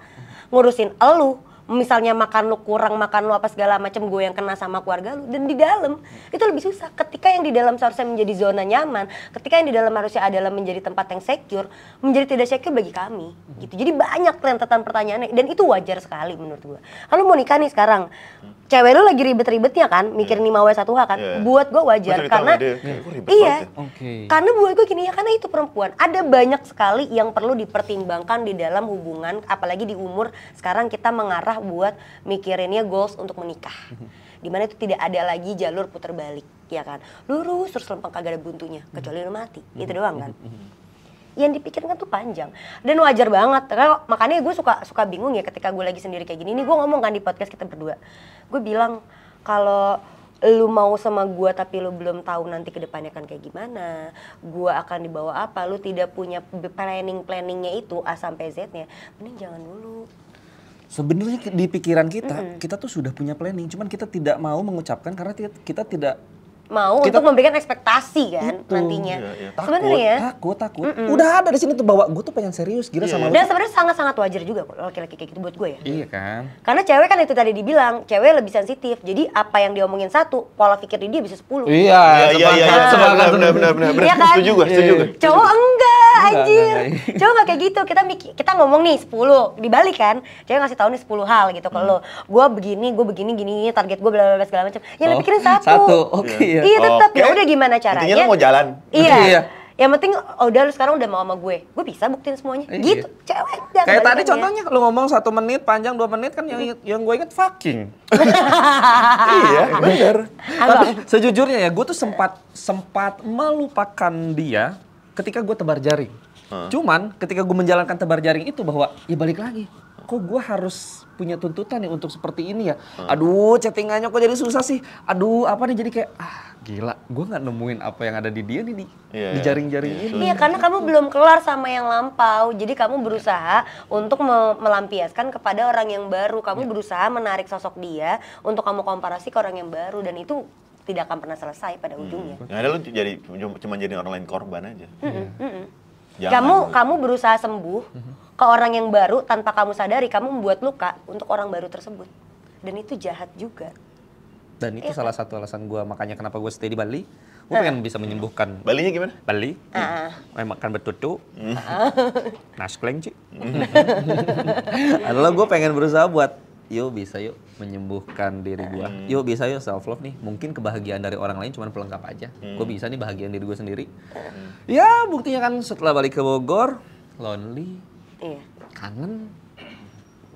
ngurusin elu, misalnya makan lu kurang makan lu apa segala macam gue yang kena sama keluarga lu dan di dalam itu lebih susah ketika yang di dalam seharusnya menjadi zona nyaman ketika yang di dalam harusnya adalah menjadi tempat yang secure menjadi tidak secure bagi kami gitu jadi banyak rentetan pertanyaan, dan itu wajar sekali menurut gue kalau mau nikah nih sekarang cewek lu lagi ribet-ribetnya kan, iya. mikir nih mau satu hal kan. Yeah. Buat gue wajar karena dia, iya. iya. Ya. Okay. Karena buat gue gini ya, karena itu perempuan ada banyak sekali yang perlu dipertimbangkan di dalam hubungan apalagi di umur sekarang kita mengarah buat mikirinnya goals untuk menikah. Dimana itu tidak ada lagi jalur putar balik, ya kan? Lurus terus lempeng kagak ada buntunya, kecuali lu mati. Itu doang kan. yang dipikirkan tuh panjang dan wajar banget karena makanya gue suka suka bingung ya ketika gue lagi sendiri kayak gini ini gue ngomong kan di podcast kita berdua gue bilang kalau lu mau sama gue tapi lu belum tahu nanti kedepannya akan kayak gimana gue akan dibawa apa lu tidak punya planning planningnya itu a sampai z nya mending jangan dulu sebenarnya di pikiran kita mm -hmm. kita tuh sudah punya planning cuman kita tidak mau mengucapkan karena kita tidak mau kita, untuk memberikan ekspektasi kan itu, nantinya. Iya, iya. Takut, ya, takut, takut. Mm -mm. Udah ada di sini tuh bawa gue tuh pengen serius gila yeah. sama lu. Dan sebenarnya sangat-sangat wajar juga kok laki-laki kayak gitu buat gue ya. Iya kan. Karena cewek kan itu tadi dibilang, cewek lebih sensitif. Jadi apa yang diomongin satu, pola pikir di dia bisa sepuluh. Iya, iya, iya, iya. iya. Benar, benar, benar, benar. Iya kan? Setuju gue, setuju gue. Cowok enggak, anjir. Cowok enggak kayak gitu. Kita kita ngomong nih sepuluh, dibalik kan. Cewek ngasih tahu nih sepuluh hal gitu kalau hmm. lo. Gue begini, gue begini, gini, target gue bla bla bla segala macam. Yang dipikirin oh, satu. Satu, oke. Iya. Iya. Iya, iya tetap. Okay. Ya udah gimana caranya? Intinya lu mau jalan. Iya. iya. Yang penting oh, udah lu sekarang udah mau sama gue. Gue bisa buktiin semuanya. Iya. Gitu. Cewek. Kayak tadi contohnya lu ngomong satu menit panjang dua menit kan yang yang gue inget fucking. iya, benar. Tapi sejujurnya ya gue tuh sempat sempat melupakan dia ketika gue tebar jaring. Cuman ketika gue menjalankan tebar jaring itu bahwa ya balik lagi kok gue harus punya tuntutan ya untuk seperti ini ya. Hmm. Aduh, chattingannya kok jadi susah sih. Aduh, apa nih jadi kayak ah gila, gue nggak nemuin apa yang ada di dia nih di, iya, iya. jaring-jaring yeah. ini. Iya, karena kamu belum kelar sama yang lampau, jadi kamu berusaha untuk me melampiaskan kepada orang yang baru. Kamu yeah. berusaha menarik sosok dia untuk kamu komparasi ke orang yang baru dan itu tidak akan pernah selesai pada hmm. ujungnya. Hmm. Yang ada lu jadi cuma jadi orang lain korban aja. Mm -mm. Mm Jangan. Kamu kamu berusaha sembuh. Mm-hmm ke orang yang baru tanpa kamu sadari kamu membuat luka untuk orang baru tersebut dan itu jahat juga dan itu iya salah kan? satu alasan gue makanya kenapa gue stay di Bali gue pengen bisa menyembuhkan Bali nya gimana Bali uh. makan betutu uh. Hmm. naskleng hmm. sih adalah gue pengen berusaha buat yuk bisa yuk menyembuhkan diri gue hmm. yuk bisa yuk self love nih mungkin kebahagiaan dari orang lain cuma pelengkap aja hmm. gue bisa nih bahagian diri gue sendiri hmm. ya buktinya kan setelah balik ke Bogor lonely Iya. Kangen.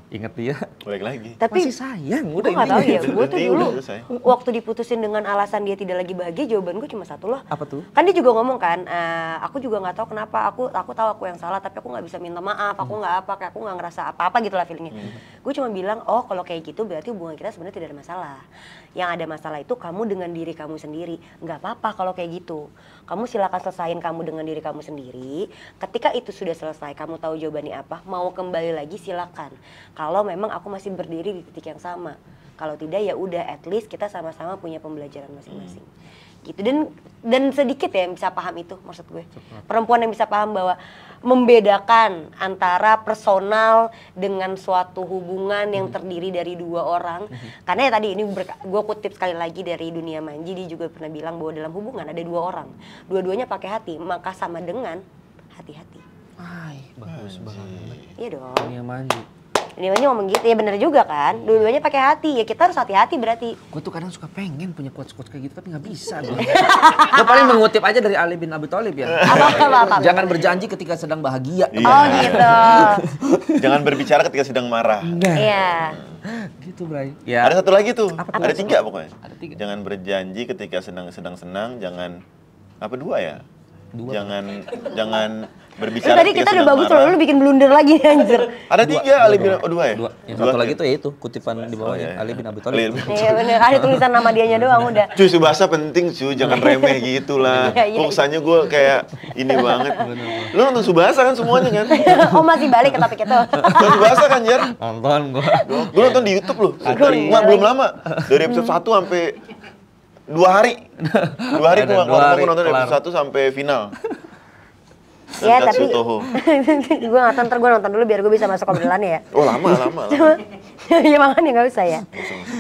Ingat dia. Balik lagi. Tapi masih sayang. Udah gue gak tahu ya. Gue tuh dulu waktu diputusin dengan alasan dia tidak lagi bahagia, jawaban gue cuma satu loh. Apa tuh? Kan dia juga ngomong kan, e, aku juga nggak tahu kenapa. Aku aku tahu aku yang salah, tapi aku nggak bisa minta maaf. Aku hmm. nggak apa, kayak aku nggak ngerasa apa-apa gitu lah feelingnya. Hmm. Gue cuma bilang, oh kalau kayak gitu berarti hubungan kita sebenarnya tidak ada masalah. Yang ada masalah itu kamu dengan diri kamu sendiri. Nggak apa-apa kalau kayak gitu kamu silakan selesaiin kamu dengan diri kamu sendiri ketika itu sudah selesai kamu tahu jawabannya apa mau kembali lagi silakan kalau memang aku masih berdiri di titik yang sama kalau tidak ya udah at least kita sama-sama punya pembelajaran masing-masing hmm. gitu dan dan sedikit ya yang bisa paham itu maksud gue perempuan yang bisa paham bahwa membedakan antara personal dengan suatu hubungan yang terdiri dari dua orang. Karena ya tadi ini gue kutip sekali lagi dari dunia manji dia juga pernah bilang bahwa dalam hubungan ada dua orang, dua-duanya pakai hati, maka sama dengan hati-hati. Ay, bagus banget. Iya dong. Dunia manji. Ini duanya ngomong gitu ya bener juga kan dua-duanya pakai hati ya kita harus hati-hati berarti gue tuh kadang suka pengen punya quotes quotes kayak gitu tapi nggak bisa gue paling mengutip aja dari Ali bin Abi Thalib ya apa, apa, jangan berjanji ketika sedang bahagia iya. oh gitu jangan berbicara ketika sedang marah nah. iya gitu Bray ya. ada satu lagi tuh ada tiga pokoknya ada tiga. jangan berjanji ketika sedang sedang senang jangan apa dua ya Dua. Jangan jangan berbicara. Lu tadi kita udah bagus loh, lu bikin blunder lagi anjir. Ada dua, tiga Ali bin oh, dua ya? Dua. Yang satu kan? lagi itu ya itu kutipan di bawah oh, ya. Iya, Ali iya. bin Abi Thalib. Iya benar, iya, ada tulisan nama dianya doang udah. Cuy, bahasa penting cuy, jangan remeh gitu lah. gue kayak ini banget. Lu nonton Subasa kan semuanya kan? oh masih balik ke topik itu. Nonton Subasa kan, Jer? Nonton gua. Gua nonton di YouTube loh. Dari, belum lama. Dari episode 1 sampai dua hari dua hari gua waktu aku nonton dari satu sampai final Ya tapi gue nggak nonton, ntar gue nonton dulu biar gue bisa masuk obrolannya ya. Oh lama lama. Cuma, ya makanya nggak usah ya.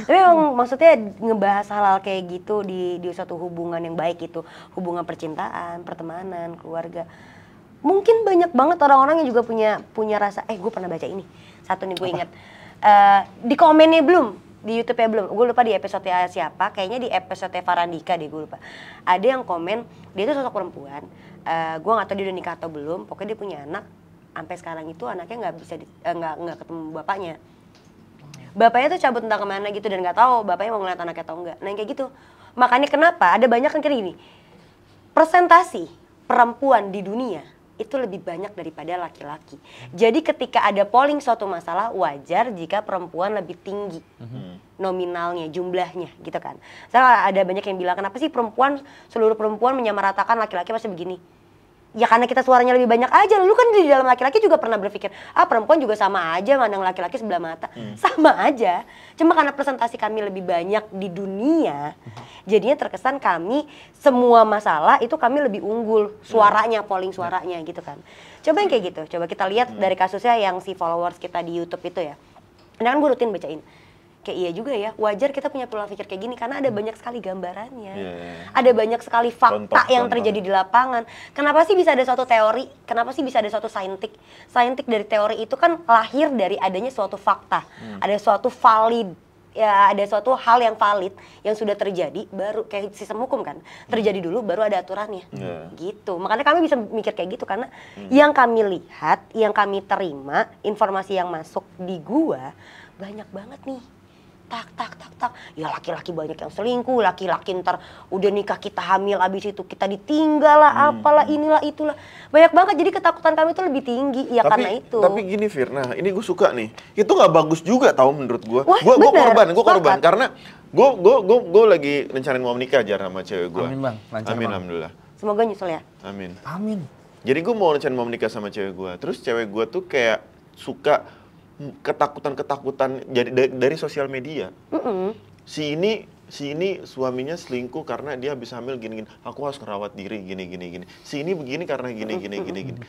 tapi emang maksudnya ngebahas hal-hal kayak gitu di di suatu hubungan yang baik itu hubungan percintaan, pertemanan, keluarga. Mungkin banyak banget orang-orang yang juga punya punya rasa, eh gue pernah baca ini. Satu nih gue ingat. Uh, di komennya belum, di YouTube ya belum gue lupa di episode siapa kayaknya di episode Farandika deh gue lupa ada yang komen dia itu sosok perempuan uh, eh, gue nggak tahu dia udah nikah atau belum pokoknya dia punya anak sampai sekarang itu anaknya nggak bisa eh, nggak uh, nggak ketemu bapaknya bapaknya tuh cabut entah kemana gitu dan nggak tahu bapaknya mau ngeliat anaknya atau enggak nah yang kayak gitu makanya kenapa ada banyak yang kayak gini presentasi perempuan di dunia itu lebih banyak daripada laki-laki. Jadi ketika ada polling suatu masalah wajar jika perempuan lebih tinggi mm-hmm. nominalnya, jumlahnya gitu kan. Saya ada banyak yang bilang kenapa sih perempuan seluruh perempuan menyamaratakan laki-laki pasti begini ya karena kita suaranya lebih banyak aja lu kan di dalam laki-laki juga pernah berpikir ah perempuan juga sama aja mandang laki-laki sebelah mata hmm. sama aja cuma karena presentasi kami lebih banyak di dunia hmm. jadinya terkesan kami semua masalah itu kami lebih unggul suaranya hmm. polling suaranya ya. gitu kan coba yang kayak gitu coba kita lihat hmm. dari kasusnya yang si followers kita di YouTube itu ya karena kan gue rutin bacain kayak iya juga ya wajar kita punya pola pikir kayak gini karena ada hmm. banyak sekali gambarannya yeah, iya, iya. ada banyak sekali fakta contoh, yang contoh. terjadi di lapangan kenapa sih bisa ada suatu teori kenapa sih bisa ada suatu saintik saintik dari teori itu kan lahir dari adanya suatu fakta hmm. ada suatu valid ya ada suatu hal yang valid yang sudah terjadi baru kayak sistem hukum kan hmm. terjadi dulu baru ada aturannya yeah. gitu makanya kami bisa mikir kayak gitu karena hmm. yang kami lihat yang kami terima informasi yang masuk di gua banyak banget nih tak tak tak tak ya laki-laki banyak yang selingkuh laki-laki ntar udah nikah kita hamil abis itu kita ditinggal lah hmm. apalah hmm. inilah itulah banyak banget jadi ketakutan kami itu lebih tinggi ya tapi, karena itu tapi gini Firna ini gue suka nih itu nggak bagus juga tau menurut gue gue gue korban gue korban karena gue gue gue gue lagi rencanain mau menikah aja sama cewek gue amin bang lancar amin bang. alhamdulillah semoga nyusul ya amin amin jadi gue mau rencanain mau menikah sama cewek gue terus cewek gue tuh kayak suka ketakutan-ketakutan dari, sosial media. Mm -mm. Si ini si ini suaminya selingkuh karena dia habis hamil gini-gini. Aku harus merawat diri gini-gini gini. Si ini begini karena gini-gini gini-gini.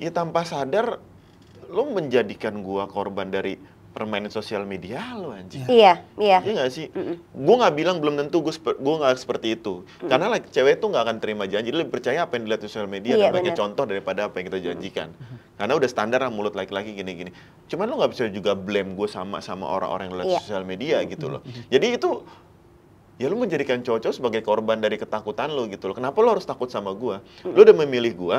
Ya tanpa sadar lo menjadikan gua korban dari permainan sosial media lo anjing. Iya, iya. Iya gak sih? Mm -mm. Gue gak bilang belum tentu gue gue gak seperti itu. Mm. Karena like, cewek tuh gak akan terima janji. lebih percaya apa yang dilihat di sosial media iya, dan contoh daripada apa yang kita janjikan. Mm. Karena udah standar lah mulut laki-laki gini-gini. Cuman lo gak bisa juga blame gue sama sama orang-orang yang lihat yeah. sosial media mm. gitu loh. Jadi itu ya lo menjadikan cowok sebagai korban dari ketakutan lo gitu loh. Kenapa lo harus takut sama gue? Lo udah memilih gue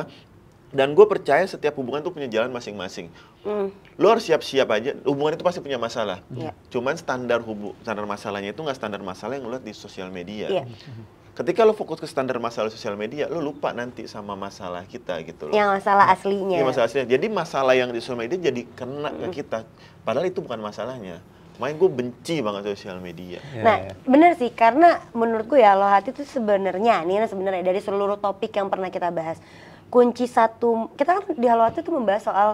dan gue percaya setiap hubungan tuh punya jalan masing-masing. Mm. Lo harus siap-siap aja. Hubungan itu pasti punya masalah. Yeah. Cuman standar hubu standar masalahnya itu nggak standar masalah yang lo lihat di sosial media. Yeah. Ketika lo fokus ke standar masalah sosial media, lo lupa nanti sama masalah kita gitu loh. Yang masalah aslinya. Ya, masalah aslinya. Jadi masalah yang di sosial media jadi kena mm. ke hmm. kita. Padahal itu bukan masalahnya. Makanya gue benci banget sosial media. Yeah. Nah, iya. bener sih karena menurut gue ya lo hati itu sebenarnya nih sebenarnya dari seluruh topik yang pernah kita bahas kunci satu kita kan di Halo itu membahas soal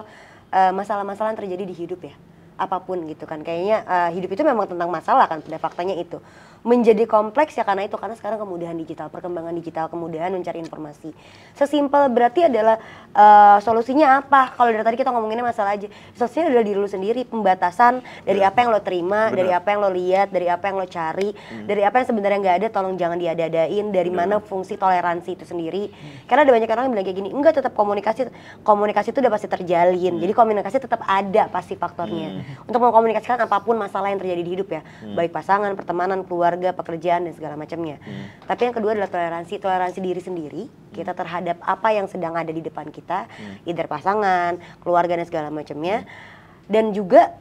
eh, masalah-masalah uh, yang terjadi di hidup ya apapun gitu kan kayaknya uh, hidup itu memang tentang masalah kan pada faktanya itu menjadi kompleks ya karena itu karena sekarang kemudahan digital perkembangan digital kemudahan mencari informasi sesimpel berarti adalah uh, solusinya apa kalau dari tadi kita ngomonginnya masalah aja solusinya adalah diri lu sendiri pembatasan dari apa yang lo terima Bener. dari apa yang lo lihat dari apa yang lo cari hmm. dari apa yang sebenarnya nggak ada tolong jangan diadadain dari Bener. mana fungsi toleransi itu sendiri hmm. karena ada banyak orang yang bilang kayak gini enggak tetap komunikasi komunikasi itu udah pasti terjalin hmm. jadi komunikasi tetap ada pasti faktornya hmm. untuk mengkomunikasikan apapun masalah yang terjadi di hidup ya hmm. baik pasangan pertemanan keluarga keluarga, pekerjaan dan segala macamnya. Hmm. Tapi yang kedua adalah toleransi, toleransi diri sendiri. Kita terhadap apa yang sedang ada di depan kita, hmm. either pasangan, keluarga dan segala macamnya. Hmm. Dan juga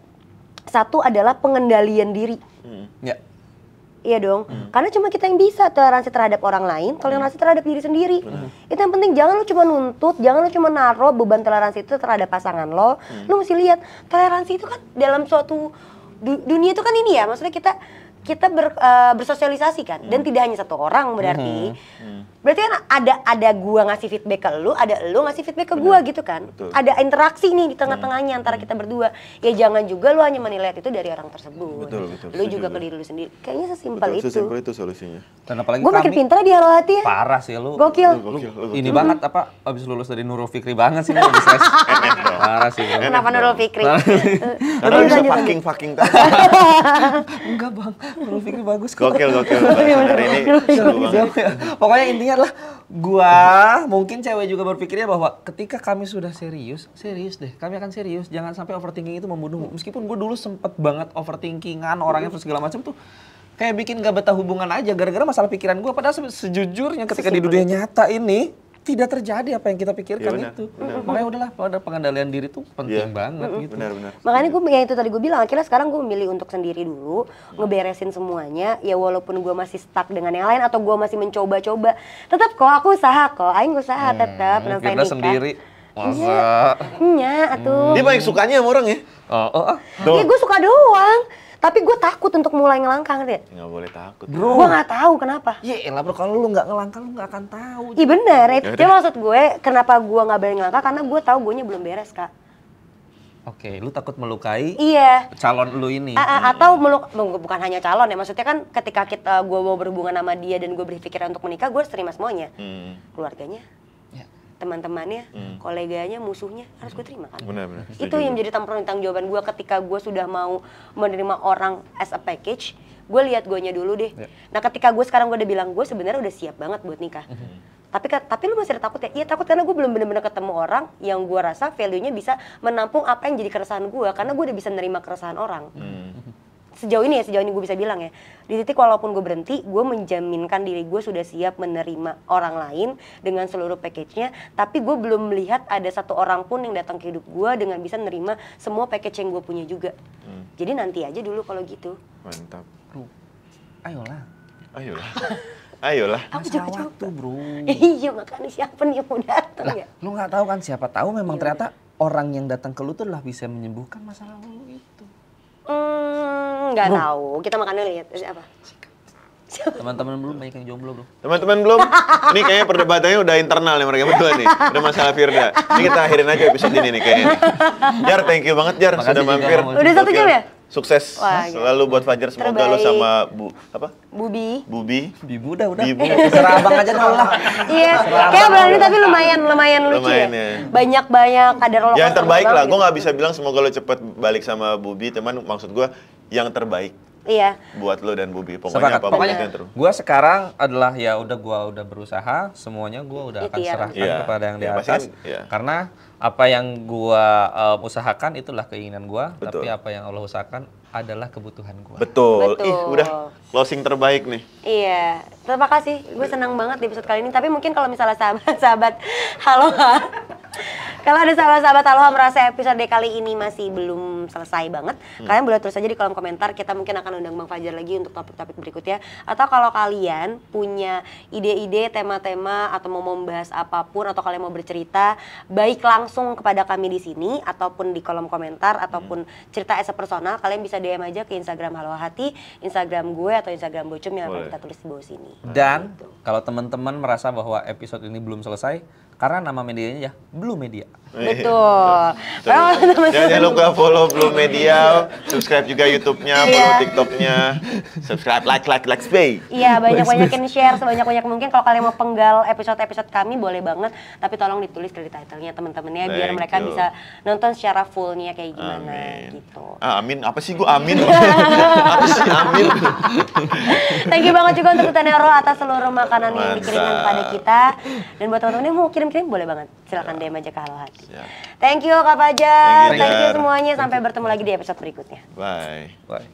satu adalah pengendalian diri. Hmm. Yeah. Iya dong, hmm. karena cuma kita yang bisa toleransi terhadap orang lain, toleransi hmm. terhadap diri sendiri. Hmm. Itu yang penting. Jangan lu cuma nuntut, jangan lu cuma naruh beban toleransi itu terhadap pasangan lo. Hmm. Lu mesti lihat toleransi itu kan dalam suatu du dunia itu kan ini ya, maksudnya kita kita ber, uh, bersosialisasi kan dan hmm. tidak hanya satu orang berarti hmm. -hmm. Berarti kan ada ada gua ngasih feedback ke lu, ada lu ngasih feedback ke Bener. gua gitu kan. Betul. Ada interaksi nih di tengah-tengahnya antara hmm. kita berdua. Ya jangan juga lu hanya menilai itu dari orang tersebut. Betul, betul. Lu setuju. juga ke diri lu sendiri. Kayaknya sesimpel itu. Sesimpel itu solusinya. Dan apalagi gua makin pintar di Halo Hati ya. Parah sih lu. Gokil. Lu, gokil, lu, gokil. Ini banget apa abis lulus dari Nurul Fikri banget sih bisa. Parah sih. Kenapa Nurul Fikri? Karena bisa fucking fucking tadi. Enggak, Bang. Nurul Fikri bagus kok. Gokil, gokil. Iya, Hari ini. Pokoknya intinya intinya adalah gua mungkin cewek juga berpikirnya bahwa ketika kami sudah serius, serius deh. Kami akan serius. Jangan sampai overthinking itu membunuhmu. Meskipun gue dulu sempet banget overthinkingan orangnya terus segala macam tuh kayak bikin gak betah hubungan aja gara-gara masalah pikiran gua padahal sejujurnya ketika di dunia nyata ini tidak terjadi apa yang kita pikirkan ya, itu. Benar. Makanya udahlah pada pengendalian diri tuh penting ya. banget gitu. Benar, benar. Makanya gue yang itu tadi gue bilang akhirnya sekarang gue memilih untuk sendiri dulu ngeberesin semuanya ya walaupun gue masih stuck dengan yang lain atau gue masih mencoba-coba tetap kok aku usaha kok, aing usaha hmm, tetap nanti sendiri. Iya. Masa? Iya, atuh. Dia paling sukanya sama orang ya? Oh, oh, oh. Iya, gue suka doang. Tapi gue takut untuk mulai ngelangkah ngerti ya? Gak boleh takut. Ya. Bro. Gue gak tau kenapa. Iya elah iya bro, kalau lu gak ngelangkah lu gak akan tahu. Iya bener, ya itu dia maksud gue kenapa gue gak boleh ngelangkah karena gue tau gue belum beres kak. Oke, lu takut melukai iya. calon lu ini. A -a, atau meluk bukan hanya calon ya, maksudnya kan ketika kita gue mau berhubungan sama dia dan gue berpikiran untuk menikah, gue harus terima semuanya. Hmm. Keluarganya, teman-temannya, hmm. koleganya, musuhnya harus gue terima kan. Benar, benar. Itu yang jadi tamperan tentang jawaban gue ketika gue sudah mau menerima orang as a package, gue lihat gonya dulu deh. Ya. Nah ketika gue sekarang gue udah bilang gue sebenarnya udah siap banget buat nikah. -hmm. Tapi tapi lu masih ada takut ya? Iya takut karena gue belum benar-benar ketemu orang yang gue rasa value-nya bisa menampung apa yang jadi keresahan gue karena gue udah bisa menerima keresahan orang. -hmm sejauh ini ya sejauh ini gue bisa bilang ya di titik walaupun gue berhenti gue menjaminkan diri gue sudah siap menerima orang lain dengan seluruh package-nya tapi gue belum melihat ada satu orang pun yang datang ke hidup gue dengan bisa menerima semua package yang gue punya juga hmm. jadi nanti aja dulu kalau gitu mantap bro ayolah ayolah Ayolah. Aku juga waktu, Bro. iya, makanya siapa nih yang mau datang ya? Lu nggak tahu kan siapa tahu memang iya. ternyata orang yang datang ke lu tuh lah bisa menyembuhkan masalah lu itu. Hmm nggak tahu. Kita makan dulu lihat eh, apa? Teman-teman belum banyak yang jomblo Bro. Teman-teman belum? Ini kayaknya perdebatannya udah internal nih mereka berdua nih. Udah masalah Firda. Ini kita akhirin aja episode ini nih kayaknya. Jar, thank you banget Jar Makasih sudah mampir. Udah satu jam ya? Sukses Wah, gitu. selalu buat Fajar. Semoga Terbaik. lo sama Bu apa? Bubi. Bubi. Bibu udah udah. Bibu. Serabang aja tau lah. Iya. Kayak berani tapi lumayan lumayan lucu. Ya. Lumayan ya. Banyak banyak kadar ya Yang terbaik lah. Gitu. Gue nggak bisa bilang semoga lo cepet balik sama Bubi. Teman maksud gue yang terbaik. Iya. Buat lo dan Bubi. Pokoknya Sepakat. apa pokoknya yang Gue sekarang adalah ya udah gue udah berusaha, semuanya gue udah akan Itiar. serahkan yeah. kepada yang di iya, atas. Yeah. Karena apa yang gue um, usahakan itulah keinginan gue. Tapi apa yang Allah usahakan adalah kebutuhan gue. Betul. Betul. Ih, udah closing terbaik nih. Iya. Terima kasih. Gue senang banget di episode kali ini. Tapi mungkin kalau misalnya sahabat-sahabat halo. kalau ada sahabat-sahabat Haloha merasa episode kali ini masih belum selesai banget, hmm. kalian boleh terus aja di kolom komentar. Kita mungkin akan undang Bang Fajar lagi untuk topik-topik berikutnya. Atau kalau kalian punya ide-ide, tema-tema, atau mau membahas apapun, atau kalian mau bercerita, baik langsung kepada kami di sini, ataupun di kolom komentar, ataupun hmm. cerita as a personal, kalian bisa DM aja ke Instagram Halo Hati, Instagram gue atau Instagram Bocum yang akan kita tulis di bawah sini. Dan gitu. kalau teman-teman merasa bahwa episode ini belum selesai, karena nama medianya ya Blue Media. Iya, betul. Betul. Jangan lupa follow Blue Media, subscribe juga YouTube-nya, iya. follow TikTok-nya, subscribe, like, like, like, stay. Iya, banyak-banyakin share sebanyak-banyak mungkin. Kalau kalian mau penggal episode-episode kami boleh banget, tapi tolong ditulis kredit title-nya teman teman ya, biar mereka bisa nonton secara fullnya kayak gimana amin. gitu. Ah, amin, apa sih gua amin? apa sih amin? Thank you banget juga untuk Tenero atas seluruh makanan yang dikirimkan pada kita. Dan buat teman-teman yang mau kirim kirim boleh banget. Silahkan yeah. DM aja ke Halo Hati. Yeah. Thank you Kak Fajar. Thank you, Thank you semuanya. Sampai bertemu lagi di episode berikutnya. Bye. Bye.